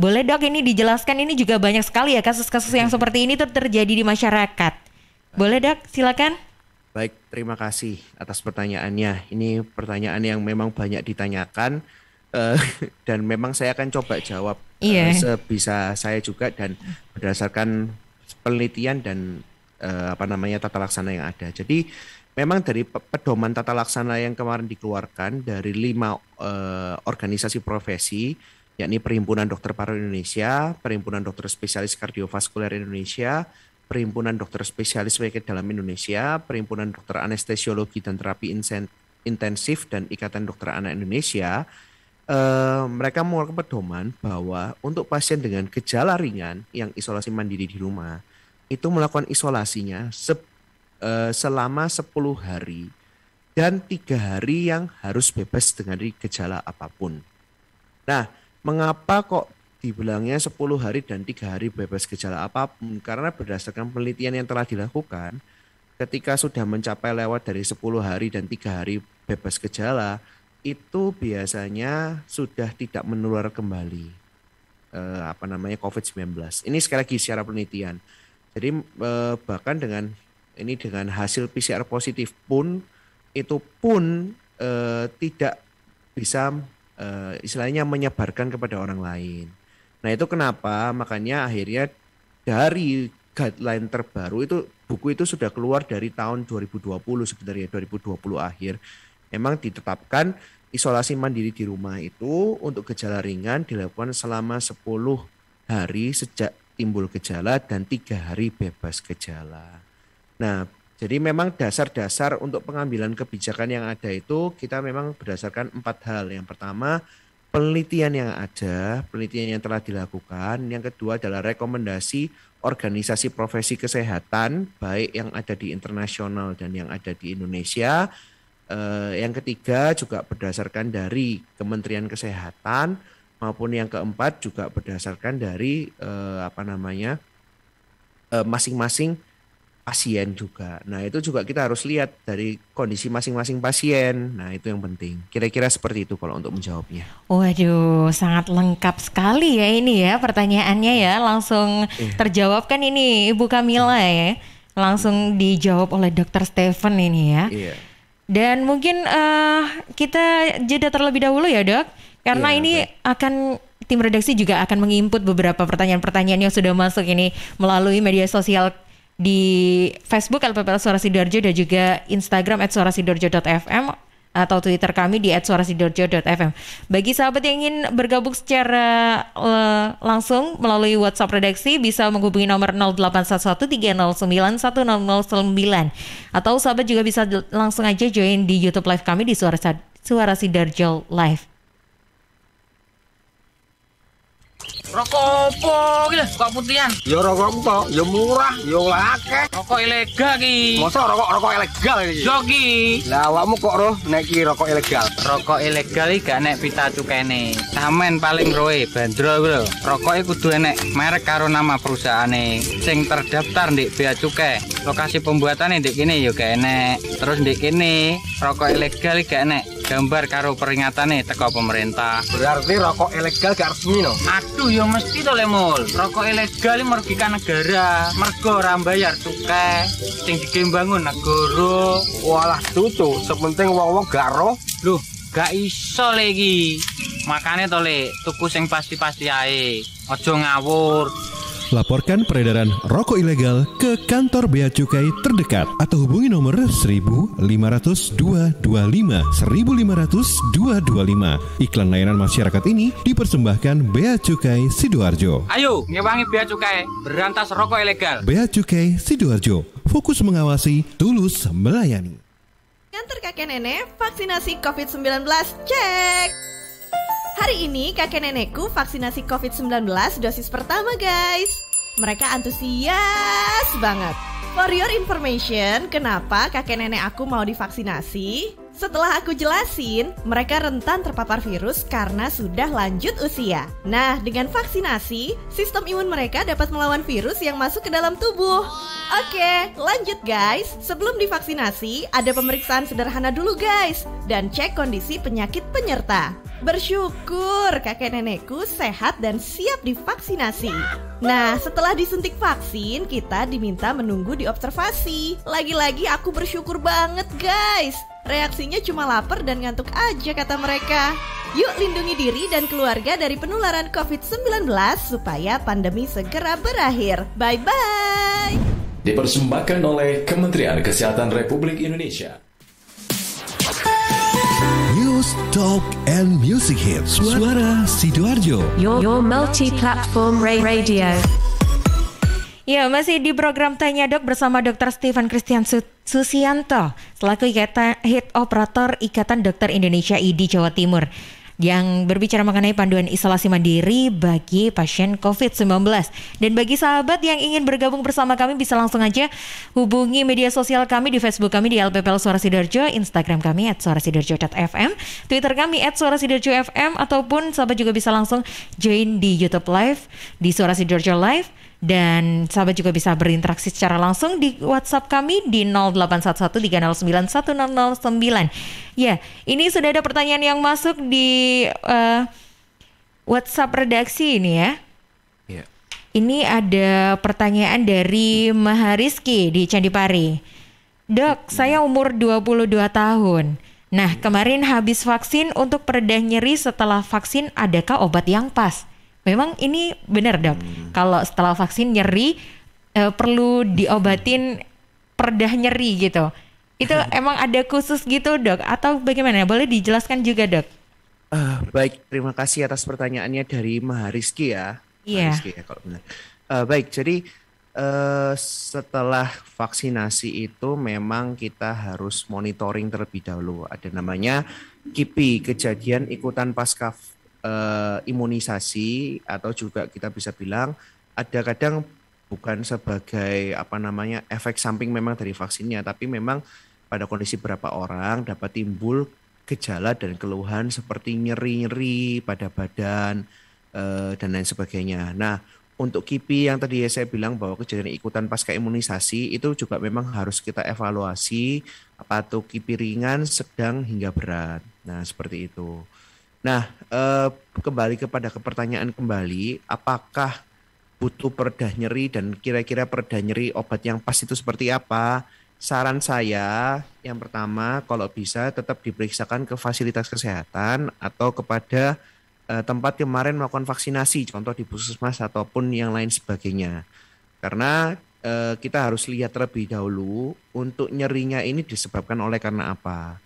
Boleh dok ini dijelaskan ini juga banyak sekali ya kasus-kasus yang seperti ini tuh terjadi di masyarakat. Boleh dok silakan. Baik, terima kasih atas pertanyaannya. Ini pertanyaan yang memang banyak ditanyakan uh, dan memang saya akan coba jawab yeah. uh, iya. sebisa saya juga dan berdasarkan penelitian dan uh, apa namanya tata laksana yang ada. Jadi memang dari pedoman tata laksana yang kemarin dikeluarkan dari lima uh, organisasi profesi yakni Perhimpunan Dokter Paru Indonesia, Perhimpunan Dokter Spesialis Kardiovaskuler Indonesia, Perhimpunan Dokter Spesialis Penyakit Dalam Indonesia, Perhimpunan Dokter Anestesiologi dan Terapi Intensif dan Ikatan Dokter Anak Indonesia, eh, mereka mengeluarkan pedoman bahwa untuk pasien dengan gejala ringan yang isolasi mandiri di rumah itu melakukan isolasinya se, eh, selama 10 hari dan tiga hari yang harus bebas dengan gejala apapun. Nah, Mengapa kok dibilangnya 10 hari dan tiga hari bebas gejala apapun? Karena berdasarkan penelitian yang telah dilakukan, ketika sudah mencapai lewat dari 10 hari dan tiga hari bebas gejala, itu biasanya sudah tidak menular kembali eh, apa namanya COVID-19. Ini sekali lagi secara penelitian. Jadi eh, bahkan dengan ini dengan hasil PCR positif pun itu pun eh, tidak bisa uh, istilahnya menyebarkan kepada orang lain. Nah itu kenapa makanya akhirnya dari guideline terbaru itu buku itu sudah keluar dari tahun 2020 sebenarnya 2020 akhir. emang ditetapkan isolasi mandiri di rumah itu untuk gejala ringan dilakukan selama 10 hari sejak timbul gejala dan tiga hari bebas gejala. Nah, jadi memang dasar-dasar untuk pengambilan kebijakan yang ada itu kita memang berdasarkan empat hal. Yang pertama penelitian yang ada, penelitian yang telah dilakukan. Yang kedua adalah rekomendasi organisasi profesi kesehatan baik yang ada di internasional dan yang ada di Indonesia. Eh, yang ketiga juga berdasarkan dari Kementerian Kesehatan maupun yang keempat juga berdasarkan dari eh, apa namanya eh, masing-masing pasien juga. Nah, itu juga kita harus lihat dari kondisi masing-masing pasien. Nah, itu yang penting. Kira-kira seperti itu kalau untuk menjawabnya. Waduh, sangat lengkap sekali ya ini ya pertanyaannya ya. Langsung eh. terjawabkan ini Ibu Kamila iya. ya. Langsung dijawab oleh Dokter Steven ini ya. Iya. Dan mungkin uh, kita jeda terlebih dahulu ya, Dok. Karena iya, ini baik. akan tim redaksi juga akan menginput beberapa pertanyaan-pertanyaan yang sudah masuk ini melalui media sosial di Facebook LPPL Suara Sidoarjo dan juga Instagram at suarasidoarjo.fm atau Twitter kami di @suarasidoarjo.fm. Bagi sahabat yang ingin bergabung secara uh, langsung melalui WhatsApp redaksi bisa menghubungi nomor 0811309109 atau sahabat juga bisa langsung aja join di YouTube live kami di Suara Suara Sidoarjo Live. Rokok apa ki lho, kok putihan? Ya rokok apa ya murah, ya akeh. Rokok ilegal ki. Mosok rokok-rokok ilegal iki? Yo ki. Lah awakmu kok roh nek rokok ilegal. Rokok ilegal iki gak nek pita cukene. Sampeyan paling roe bandrol ku lho. itu kudu enek merek karo nama perusahaane sing terdaftar di bea cukai. Lokasi pembuatane ndek kene yo ya gak enek. Terus ndek kene rokok ilegal iki gak enek. Gambar karo peringatane teko pemerintah. Berarti rokok ilegal gak resmi no. Aduh ya Ya mesti to Mul. Rokok ilegal merugikan negara. Mergo ora bayar cukai. Sing dikembangun negara. Walah tutu, sepenting wong-wong gak roh. Loh, gak iso lagi. makanya to tuku sing pasti-pasti ae. Aja ngawur. Laporkan peredaran rokok ilegal ke kantor bea cukai terdekat atau hubungi nomor 1500225 225 1500 225. Iklan layanan masyarakat ini dipersembahkan bea cukai Sidoarjo. Ayo, ngewangi bea cukai, berantas rokok ilegal. Bea cukai Sidoarjo, fokus mengawasi, tulus melayani. Kantor kakek nenek, vaksinasi COVID-19 cek. Hari ini kakek nenekku vaksinasi COVID-19 dosis pertama guys. Mereka antusias banget. For your information, kenapa kakek nenek aku mau divaksinasi? Setelah aku jelasin, mereka rentan terpapar virus karena sudah lanjut usia. Nah, dengan vaksinasi, sistem imun mereka dapat melawan virus yang masuk ke dalam tubuh. Oke, lanjut guys. Sebelum divaksinasi, ada pemeriksaan sederhana dulu guys dan cek kondisi penyakit penyerta. Bersyukur kakek nenekku sehat dan siap divaksinasi. Nah, setelah disuntik vaksin, kita diminta menunggu diobservasi. Lagi-lagi aku bersyukur banget, guys. Reaksinya cuma lapar dan ngantuk aja kata mereka. Yuk lindungi diri dan keluarga dari penularan COVID-19 supaya pandemi segera berakhir. Bye-bye. Dipersembahkan oleh Kementerian Kesehatan Republik Indonesia. News, Talk, and Music Hits. Suara Sidoarjo. Your, your multi-platform radio. Ya, masih di program Tanya Dok bersama Dr. Stefan Christian Susianto selaku Ikatan Head Operator Ikatan Dokter Indonesia ID Jawa Timur yang berbicara mengenai panduan isolasi mandiri bagi pasien COVID-19. Dan bagi sahabat yang ingin bergabung bersama kami bisa langsung aja hubungi media sosial kami di Facebook kami di LPPL Suara Sidoarjo, Instagram kami at FM, Twitter kami at FM ataupun sahabat juga bisa langsung join di YouTube Live, di Suara Sidoarjo Live, dan sahabat juga bisa berinteraksi secara langsung di WhatsApp kami di 08113091009. Ya, ini sudah ada pertanyaan yang masuk di uh, WhatsApp redaksi ini ya. Yeah. Ini ada pertanyaan dari Mahariski di Candipari. Dok, saya umur 22 tahun. Nah, iya. kemarin habis vaksin untuk pereda nyeri setelah vaksin adakah obat yang pas? Memang ini benar dok. Hmm. Kalau setelah vaksin nyeri uh, perlu diobatin perdah nyeri gitu. Itu emang ada khusus gitu dok atau bagaimana? Boleh dijelaskan juga dok. Uh, baik, terima kasih atas pertanyaannya dari Mahariski ya. Iya. Yeah. ya kalau benar. Uh, baik, jadi uh, setelah vaksinasi itu memang kita harus monitoring terlebih dahulu. Ada namanya KIPI, kejadian ikutan pasca uh, imunisasi atau juga kita bisa bilang ada kadang bukan sebagai apa namanya efek samping memang dari vaksinnya tapi memang pada kondisi berapa orang dapat timbul gejala dan keluhan seperti nyeri-nyeri pada badan uh, dan lain sebagainya. Nah, untuk KIPI yang tadi ya saya bilang bahwa kejadian ikutan pasca imunisasi itu juga memang harus kita evaluasi apa tuh KIPI ringan, sedang hingga berat. Nah, seperti itu. Nah, eh, kembali kepada pertanyaan kembali, apakah butuh perda nyeri dan kira-kira perda nyeri obat yang pas itu seperti apa? Saran saya yang pertama kalau bisa tetap diperiksakan ke fasilitas kesehatan atau kepada eh, tempat kemarin melakukan vaksinasi, contoh di puskesmas ataupun yang lain sebagainya. Karena eh, kita harus lihat terlebih dahulu untuk nyerinya ini disebabkan oleh karena apa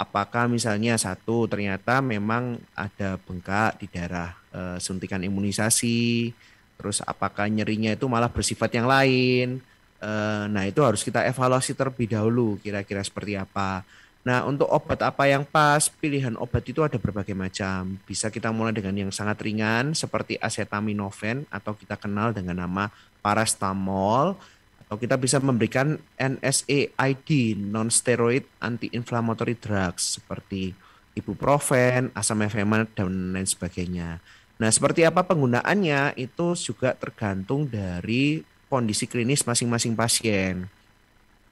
apakah misalnya satu ternyata memang ada bengkak di daerah e, suntikan imunisasi, terus apakah nyerinya itu malah bersifat yang lain. E, nah, itu harus kita evaluasi terlebih dahulu kira-kira seperti apa. Nah, untuk obat apa yang pas, pilihan obat itu ada berbagai macam. Bisa kita mulai dengan yang sangat ringan seperti acetaminophen atau kita kenal dengan nama paracetamol atau oh, kita bisa memberikan NSAID non steroid anti-inflammatory drugs seperti ibuprofen, asam efemat dan lain sebagainya. Nah, seperti apa penggunaannya itu juga tergantung dari kondisi klinis masing-masing pasien.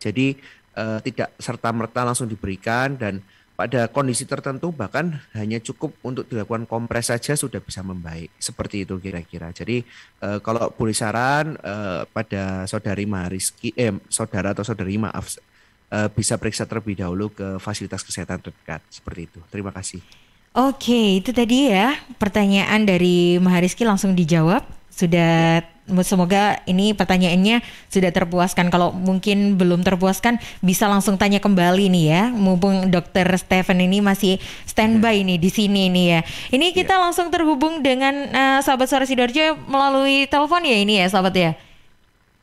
Jadi eh, tidak serta merta langsung diberikan dan pada kondisi tertentu bahkan hanya cukup untuk dilakukan kompres saja sudah bisa membaik seperti itu kira-kira. Jadi e, kalau boleh saran e, pada saudari Mariski eh saudara atau saudari maaf e, eh, bisa periksa terlebih dahulu ke fasilitas kesehatan terdekat seperti itu. Terima kasih. Oke, itu tadi ya pertanyaan dari Mahariski langsung dijawab sudah semoga ini pertanyaannya sudah terpuaskan. Kalau mungkin belum terpuaskan, bisa langsung tanya kembali nih ya. Mumpung Dokter Stephen ini masih standby hmm. nih di sini nih ya. Ini iya. kita yeah. langsung terhubung dengan uh, sahabat suara Sidorjo melalui telepon ya ini ya, sahabat ya.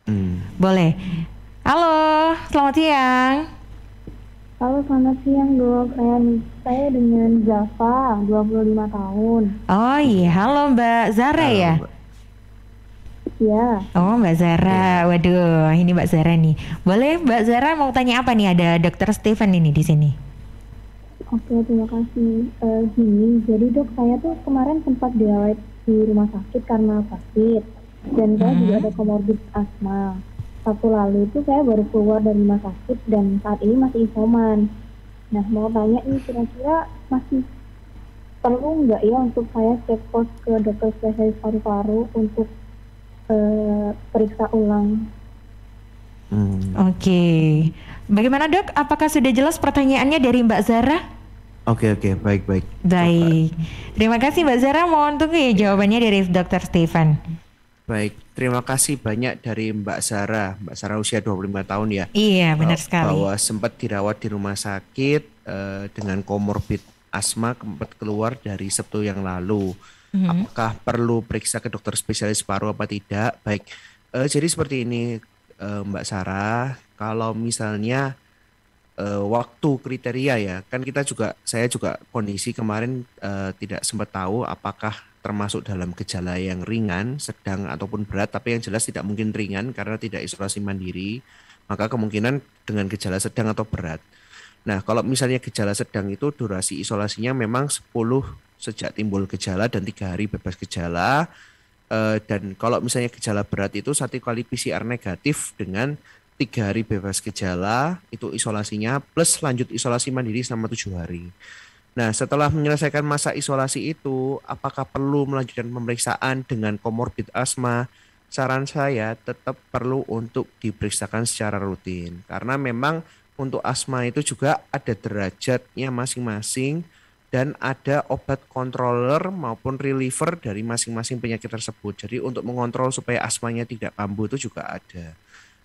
Hmm. Boleh. Halo, selamat siang. Halo, selamat siang dok. Saya, eh, saya dengan Zafa, 25 tahun. Oh iya, halo Mbak Zara halo, ya? Mbak. Indonesia. Ya. Oh, Mbak Zara. Ya. Waduh, ini Mbak Zara nih. Boleh Mbak Zara mau tanya apa nih? Ada Dokter Steven ini di sini. Oke, terima kasih. Uh, gini, jadi dok, saya tuh kemarin sempat dirawat di rumah sakit karena sakit. Dan saya hmm. juga ada komorbid asma. Satu lalu itu saya baru keluar dari rumah sakit dan saat ini masih isoman. Nah, mau tanya nih kira-kira masih perlu nggak ya untuk saya cek ke dokter spesialis paru-paru untuk Eh, periksa ulang. Hmm. Oke, okay. bagaimana dok? Apakah sudah jelas pertanyaannya dari Mbak Zara? Oke okay, oke okay. baik baik. Baik. Terima kasih Mbak Zara. Mohon tunggu ya jawabannya dari Dokter Stefan. Baik, terima kasih banyak dari Mbak Zara. Mbak Zara usia 25 tahun ya. Iya, benar sekali. Bahwa sempat dirawat di rumah sakit uh, dengan komorbid asma sempat keluar dari Sabtu yang lalu hmm. apakah perlu periksa ke dokter spesialis paru apa tidak baik uh, jadi seperti ini uh, Mbak Sarah kalau misalnya uh, waktu kriteria ya kan kita juga saya juga kondisi kemarin uh, tidak sempat tahu apakah termasuk dalam gejala yang ringan, sedang ataupun berat, tapi yang jelas tidak mungkin ringan karena tidak isolasi mandiri, maka kemungkinan dengan gejala sedang atau berat. Nah, kalau misalnya gejala sedang itu durasi isolasinya memang 10 sejak timbul gejala dan tiga hari bebas gejala. Eh, dan kalau misalnya gejala berat itu satu kali PCR negatif dengan tiga hari bebas gejala itu isolasinya plus lanjut isolasi mandiri selama tujuh hari. Nah setelah menyelesaikan masa isolasi itu apakah perlu melanjutkan pemeriksaan dengan komorbid asma? Saran saya tetap perlu untuk diperiksakan secara rutin karena memang untuk asma itu juga ada derajatnya masing-masing dan ada obat controller maupun reliever dari masing-masing penyakit tersebut. Jadi untuk mengontrol supaya asmanya tidak kambuh itu juga ada.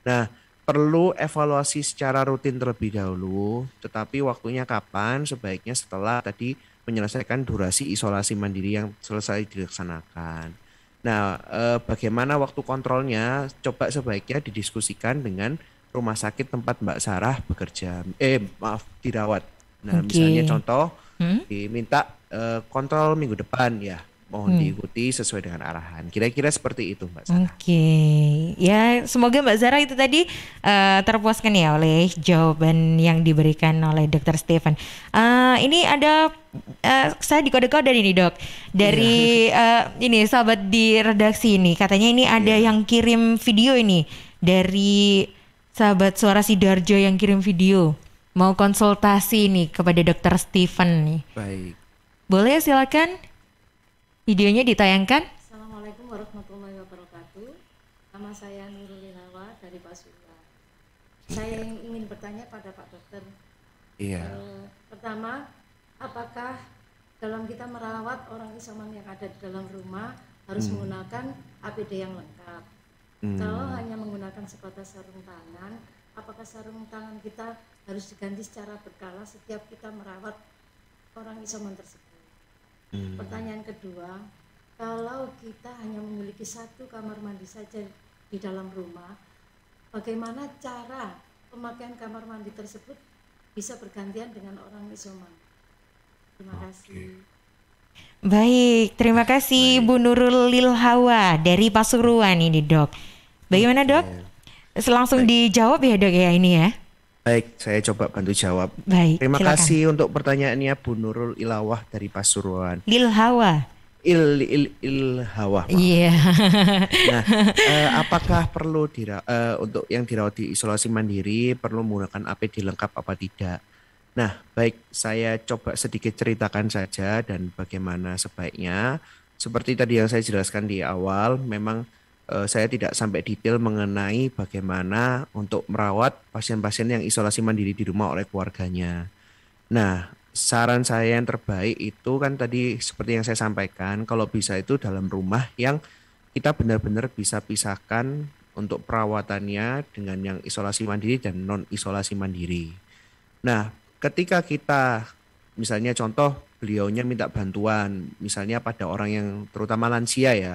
Nah, perlu evaluasi secara rutin terlebih dahulu, tetapi waktunya kapan sebaiknya setelah tadi menyelesaikan durasi isolasi mandiri yang selesai dilaksanakan. Nah, eh, bagaimana waktu kontrolnya? Coba sebaiknya didiskusikan dengan rumah sakit tempat Mbak Sarah bekerja. Eh, maaf, dirawat. Nah, okay. misalnya contoh hmm? diminta uh, kontrol minggu depan ya mohon hmm. diikuti sesuai dengan arahan. Kira-kira seperti itu Mbak Zara Oke, okay. ya semoga Mbak Zara itu tadi uh, terpuaskan ya oleh jawaban yang diberikan oleh Dokter Stefan. Uh, eh, ini ada uh, saya di kode kode ini dok dari yeah. Iya. uh, ini sahabat di redaksi ini katanya ini ada yeah. yang kirim video ini dari sahabat suara Sidoarjo yang kirim video mau konsultasi nih kepada dokter Steven nih. Baik. Boleh ya, silakan videonya ditayangkan. Assalamualaikum warahmatullahi wabarakatuh. Nama saya Nurul Hawa dari Pasuruan. Saya ingin bertanya pada Pak Dokter. Iya. E, pertama, apakah dalam kita merawat orang isoman yang ada di dalam rumah harus hmm. menggunakan APD yang lengkap? Hmm. Kalau hanya menggunakan sebatas sarung tangan, apakah sarung tangan kita harus diganti secara berkala setiap kita merawat orang isoman tersebut. Hmm. Pertanyaan kedua, kalau kita hanya memiliki satu kamar mandi saja di dalam rumah, bagaimana cara pemakaian kamar mandi tersebut bisa bergantian dengan orang isoman? Terima okay. kasih. Baik, terima kasih Baik. Bu Nurul Lilhawa dari Pasuruan ini dok. Bagaimana dok? Selangsung Baik. dijawab ya dok ya ini ya. Baik, saya coba bantu jawab. Baik. Terima silakan. kasih untuk pertanyaannya Bu Nurul Ilawah dari Pasuruan. Ilhawa. Il il Ilhawa. Iya. Yeah. nah, eh, apakah perlu dira eh, untuk yang dirawat di isolasi mandiri perlu menggunakan APD lengkap apa tidak? Nah, baik saya coba sedikit ceritakan saja dan bagaimana sebaiknya. Seperti tadi yang saya jelaskan di awal, memang uh, saya tidak sampai detail mengenai bagaimana untuk merawat pasien-pasien yang isolasi mandiri di rumah oleh keluarganya. Nah, saran saya yang terbaik itu kan tadi seperti yang saya sampaikan kalau bisa itu dalam rumah yang kita benar-benar bisa pisahkan untuk perawatannya dengan yang isolasi mandiri dan non isolasi mandiri. Nah, ketika kita misalnya contoh beliaunya minta bantuan misalnya pada orang yang terutama lansia ya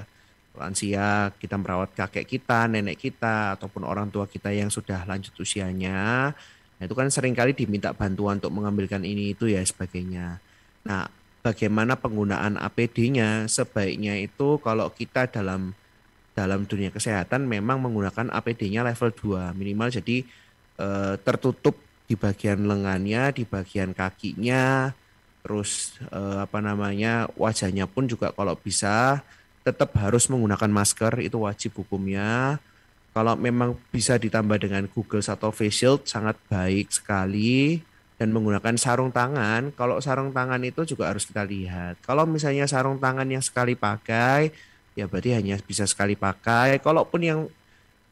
lansia, kita merawat kakek kita, nenek kita, ataupun orang tua kita yang sudah lanjut usianya. Nah, itu kan seringkali diminta bantuan untuk mengambilkan ini itu ya sebagainya. Nah, bagaimana penggunaan APD-nya sebaiknya itu kalau kita dalam dalam dunia kesehatan memang menggunakan APD-nya level 2 minimal jadi e, tertutup di bagian lengannya, di bagian kakinya, terus e, apa namanya wajahnya pun juga kalau bisa tetap harus menggunakan masker itu wajib hukumnya. Kalau memang bisa ditambah dengan Google atau face shield sangat baik sekali dan menggunakan sarung tangan. Kalau sarung tangan itu juga harus kita lihat. Kalau misalnya sarung tangan yang sekali pakai, ya berarti hanya bisa sekali pakai. Kalaupun yang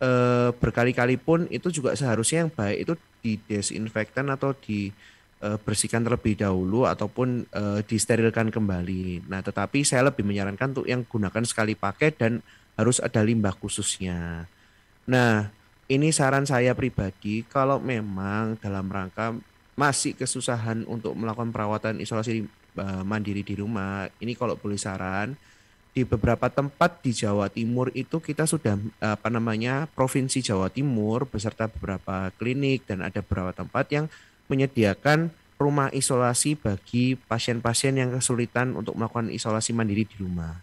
eh, berkali-kali pun itu juga seharusnya yang baik itu di desinfektan atau di Eh, bersihkan terlebih dahulu ataupun uh, disterilkan kembali. Nah, tetapi saya lebih menyarankan untuk yang gunakan sekali pakai dan harus ada limbah khususnya. Nah, ini saran saya pribadi kalau memang dalam rangka masih kesusahan untuk melakukan perawatan isolasi uh, mandiri di rumah, ini kalau boleh saran di beberapa tempat di Jawa Timur itu kita sudah apa namanya provinsi Jawa Timur beserta beberapa klinik dan ada beberapa tempat yang menyediakan rumah isolasi bagi pasien-pasien yang kesulitan untuk melakukan isolasi mandiri di rumah.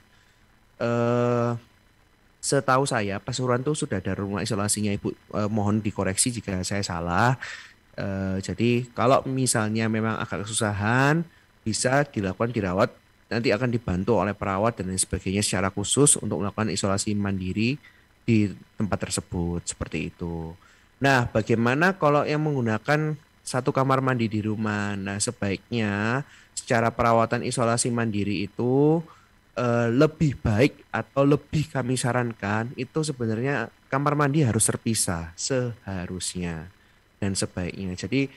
Eh, setahu saya Pasuruan itu sudah ada rumah isolasinya Ibu. Eh, mohon dikoreksi jika saya salah. Eh, jadi kalau misalnya memang agak kesusahan bisa dilakukan dirawat nanti akan dibantu oleh perawat dan lain sebagainya secara khusus untuk melakukan isolasi mandiri di tempat tersebut seperti itu. Nah, bagaimana kalau yang menggunakan satu kamar mandi di rumah. Nah, sebaiknya secara perawatan isolasi mandiri itu uh, lebih baik atau lebih kami sarankan itu sebenarnya kamar mandi harus terpisah seharusnya dan sebaiknya. Jadi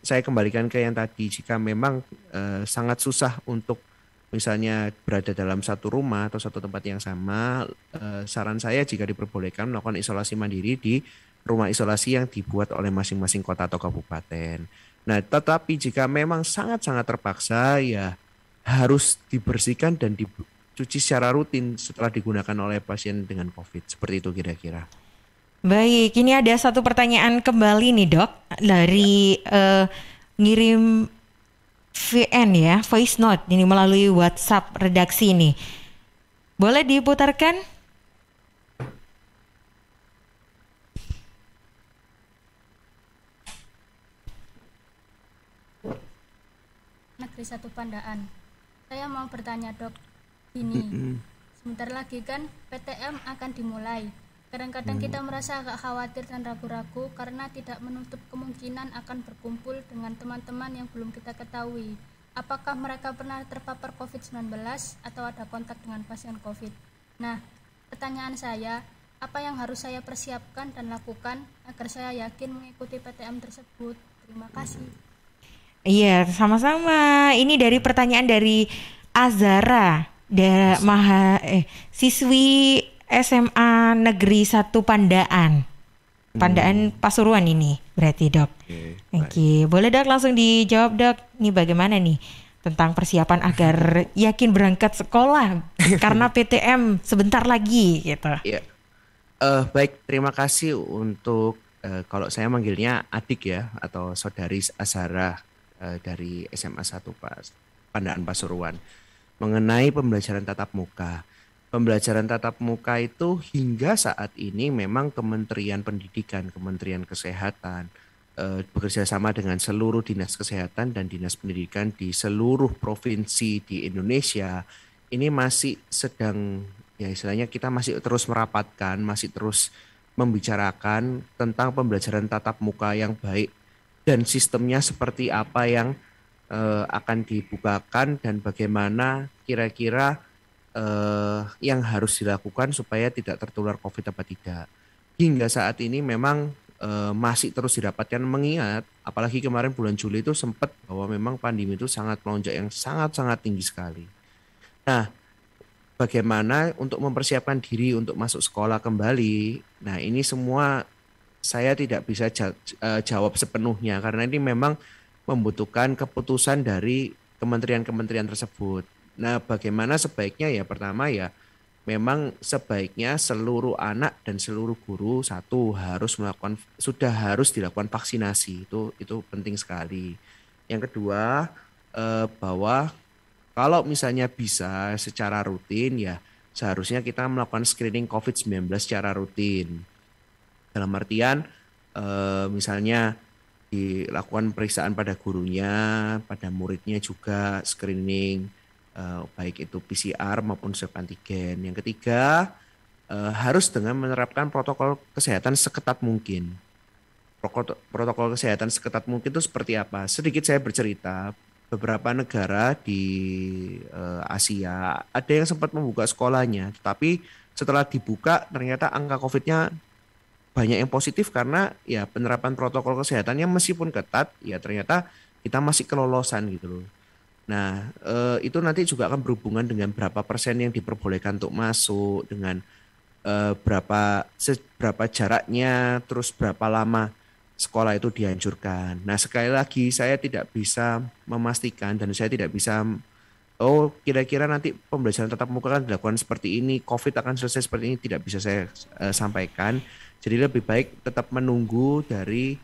saya kembalikan ke yang tadi jika memang uh, sangat susah untuk misalnya berada dalam satu rumah atau satu tempat yang sama uh, saran saya jika diperbolehkan melakukan isolasi mandiri di rumah isolasi yang dibuat oleh masing-masing kota atau kabupaten. Nah, tetapi jika memang sangat-sangat terpaksa ya harus dibersihkan dan dicuci secara rutin setelah digunakan oleh pasien dengan COVID. Seperti itu kira-kira. Baik, ini ada satu pertanyaan kembali nih dok dari uh, ngirim VN ya, voice note ini melalui WhatsApp redaksi ini. Boleh diputarkan? negeri satu Pandaan saya mau bertanya dok ini sebentar lagi kan PTM akan dimulai Kadang-kadang kita merasa agak khawatir dan ragu-ragu karena tidak menutup kemungkinan akan berkumpul dengan teman-teman yang belum kita ketahui. Apakah mereka pernah terpapar COVID-19 atau ada kontak dengan pasien COVID? Nah, pertanyaan saya, apa yang harus saya persiapkan dan lakukan agar saya yakin mengikuti PTM tersebut? Terima kasih. Hmm. Iya, sama-sama. Ini dari pertanyaan dari Azara, dari Maha eh, siswi SMA Negeri Satu Pandaan. Hmm. Pandaan hmm. Pasuruan ini berarti, Dok. Oke. Okay, Boleh Dok langsung dijawab, Dok. Ini bagaimana nih tentang persiapan agar yakin berangkat sekolah karena PTM sebentar lagi gitu. Iya. Uh, baik, terima kasih untuk uh, kalau saya manggilnya adik ya atau saudari Azara. Eh, dari SMA 1 Pak Pandaan Pasuruan mengenai pembelajaran tatap muka. Pembelajaran tatap muka itu hingga saat ini memang Kementerian Pendidikan, Kementerian Kesehatan bekerjasama eh, bekerja sama dengan seluruh dinas kesehatan dan dinas pendidikan di seluruh provinsi di Indonesia ini masih sedang ya istilahnya kita masih terus merapatkan, masih terus membicarakan tentang pembelajaran tatap muka yang baik dan sistemnya seperti apa yang uh, akan dibukakan dan bagaimana kira-kira uh, yang harus dilakukan supaya tidak tertular COVID apa tidak. Hingga saat ini memang uh, masih terus didapatkan mengingat apalagi kemarin bulan Juli itu sempat bahwa memang pandemi itu sangat melonjak yang sangat-sangat tinggi sekali. Nah, bagaimana untuk mempersiapkan diri untuk masuk sekolah kembali. Nah, ini semua saya tidak bisa eh, jawab sepenuhnya karena ini memang membutuhkan keputusan dari kementerian-kementerian tersebut. Nah, bagaimana sebaiknya ya pertama ya memang sebaiknya seluruh anak dan seluruh guru satu harus melakukan sudah harus dilakukan vaksinasi itu itu penting sekali. Yang kedua eh, bahwa kalau misalnya bisa secara rutin ya seharusnya kita melakukan screening COVID-19 secara rutin dalam artian e, misalnya dilakukan periksaan pada gurunya, pada muridnya juga screening e, baik itu PCR maupun swab antigen. Yang ketiga e, harus dengan menerapkan protokol kesehatan seketat mungkin. Protokol kesehatan seketat mungkin itu seperti apa? Sedikit saya bercerita beberapa negara di Asia ada yang sempat membuka sekolahnya, tetapi setelah dibuka ternyata angka COVID-nya banyak yang positif karena ya penerapan protokol kesehatannya meskipun ketat ya ternyata kita masih kelolosan gitu loh. Nah, eh, itu nanti juga akan berhubungan dengan berapa persen yang diperbolehkan untuk masuk dengan eh, berapa seberapa jaraknya, terus berapa lama sekolah itu dihancurkan. Nah, sekali lagi saya tidak bisa memastikan dan saya tidak bisa oh kira-kira nanti pembelajaran tatap muka akan dilakukan seperti ini, Covid akan selesai seperti ini tidak bisa saya eh, sampaikan jadi lebih baik tetap menunggu dari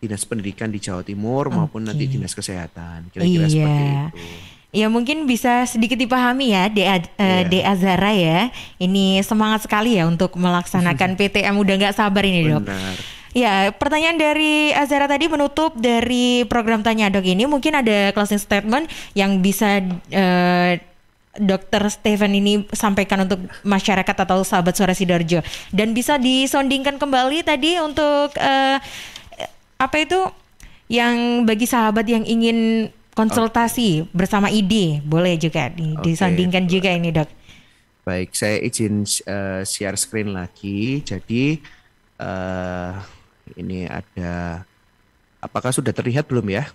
dinas pendidikan di Jawa Timur okay. maupun nanti dinas kesehatan. Kira-kira iya. seperti itu. Ya mungkin bisa sedikit dipahami ya De yeah. DA iya. Zara ya. Ini semangat sekali ya untuk melaksanakan PTM udah nggak sabar ini Benar. dok. Benar. Ya, pertanyaan dari Azara tadi menutup dari program Tanya Dok ini mungkin ada closing statement yang bisa uh, Dokter Steven ini sampaikan untuk masyarakat atau sahabat suara sidoarjo dan bisa disondingkan kembali tadi untuk uh, apa itu yang bagi sahabat yang ingin konsultasi okay. bersama ID boleh juga di, okay, disandingkan juga ini dok. Baik, saya izin uh, share screen lagi. Jadi uh, ini ada apakah sudah terlihat belum ya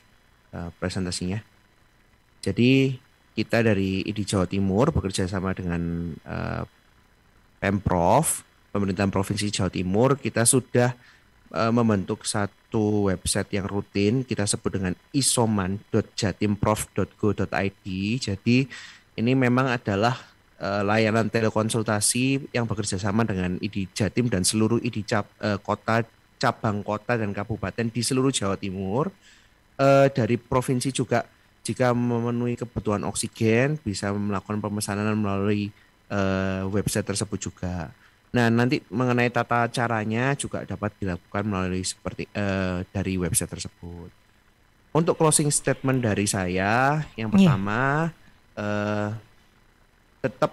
uh, presentasinya? Jadi kita dari di Jawa Timur bekerja sama dengan uh, Pemprov, pemerintahan Provinsi Jawa Timur, kita sudah uh, membentuk satu website yang rutin kita sebut dengan isoman.jatimprov.go.id. Jadi ini memang adalah eh, layanan telekonsultasi yang bekerja sama dengan ID Jatim dan seluruh ID cap, uh, kota cabang kota dan kabupaten di seluruh Jawa Timur uh, dari provinsi juga jika memenuhi kebutuhan oksigen, bisa melakukan pemesanan melalui uh, website tersebut juga. Nah, nanti mengenai tata caranya juga dapat dilakukan melalui seperti uh, dari website tersebut. Untuk closing statement dari saya, yang iya. pertama yeah. uh, tetap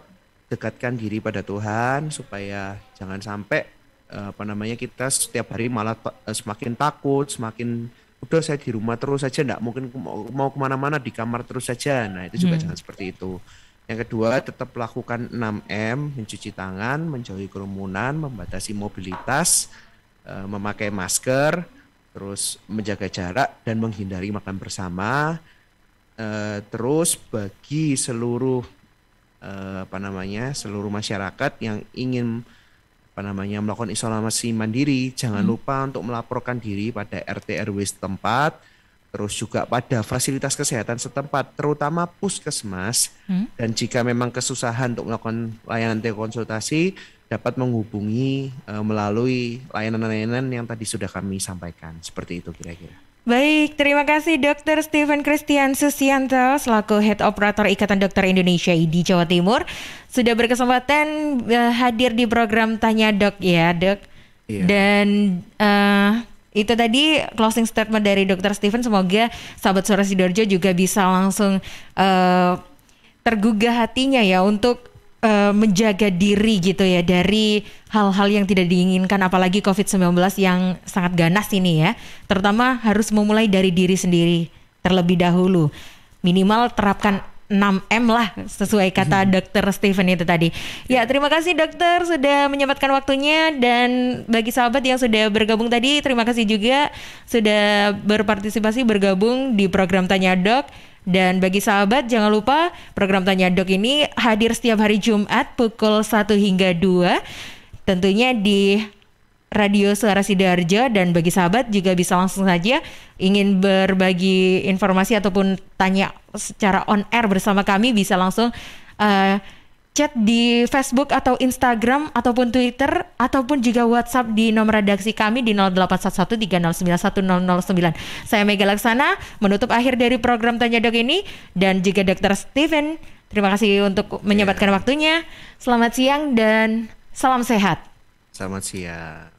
dekatkan diri pada Tuhan supaya jangan sampai uh, apa namanya kita setiap hari malah uh, semakin takut, semakin udah saya di rumah terus saja tidak mungkin mau, mau kemana-mana di kamar terus saja nah itu juga hmm. jangan seperti itu yang kedua tetap lakukan 6M mencuci tangan menjauhi kerumunan membatasi mobilitas e, memakai masker terus menjaga jarak dan menghindari makan bersama e, terus bagi seluruh e, apa namanya seluruh masyarakat yang ingin apa namanya melakukan isolasi mandiri jangan hmm. lupa untuk melaporkan diri pada RT RW setempat terus juga pada fasilitas kesehatan setempat terutama puskesmas hmm. dan jika memang kesusahan untuk melakukan layanan telekonsultasi dapat menghubungi uh, melalui layanan-layanan yang tadi sudah kami sampaikan seperti itu kira-kira. Baik, terima kasih Dr. Steven Christian Susianto selaku Head Operator Ikatan Dokter Indonesia di Jawa Timur sudah berkesempatan eh, hadir di program Tanya Dok ya, Dok. Iya. Dan uh, itu tadi closing statement dari Dr. Steven semoga sahabat Suara Sidorjo juga bisa langsung uh, tergugah hatinya ya untuk uh, menjaga diri gitu ya dari hal-hal yang tidak diinginkan apalagi COVID-19 yang sangat ganas ini ya. Terutama harus memulai dari diri sendiri terlebih dahulu. Minimal terapkan 6M lah sesuai kata hmm. dokter Steven itu tadi. Ya, ya, terima kasih dokter sudah menyempatkan waktunya dan bagi sahabat yang sudah bergabung tadi terima kasih juga sudah berpartisipasi bergabung di program Tanya Dok. Dan bagi sahabat jangan lupa program Tanya Dok ini hadir setiap hari Jumat pukul 1 hingga 2 tentunya di Radio Suara Sidoarjo dan bagi sahabat juga bisa langsung saja ingin berbagi informasi ataupun tanya secara on air bersama kami bisa langsung uh, chat di Facebook atau Instagram ataupun Twitter ataupun juga WhatsApp di nomor redaksi kami di 08113091009. Saya Mega Laksana menutup akhir dari program Tanya Dok ini dan juga Dr. Steven. Terima kasih untuk menyempatkan yeah. waktunya. Selamat siang dan salam sehat. Selamat siang.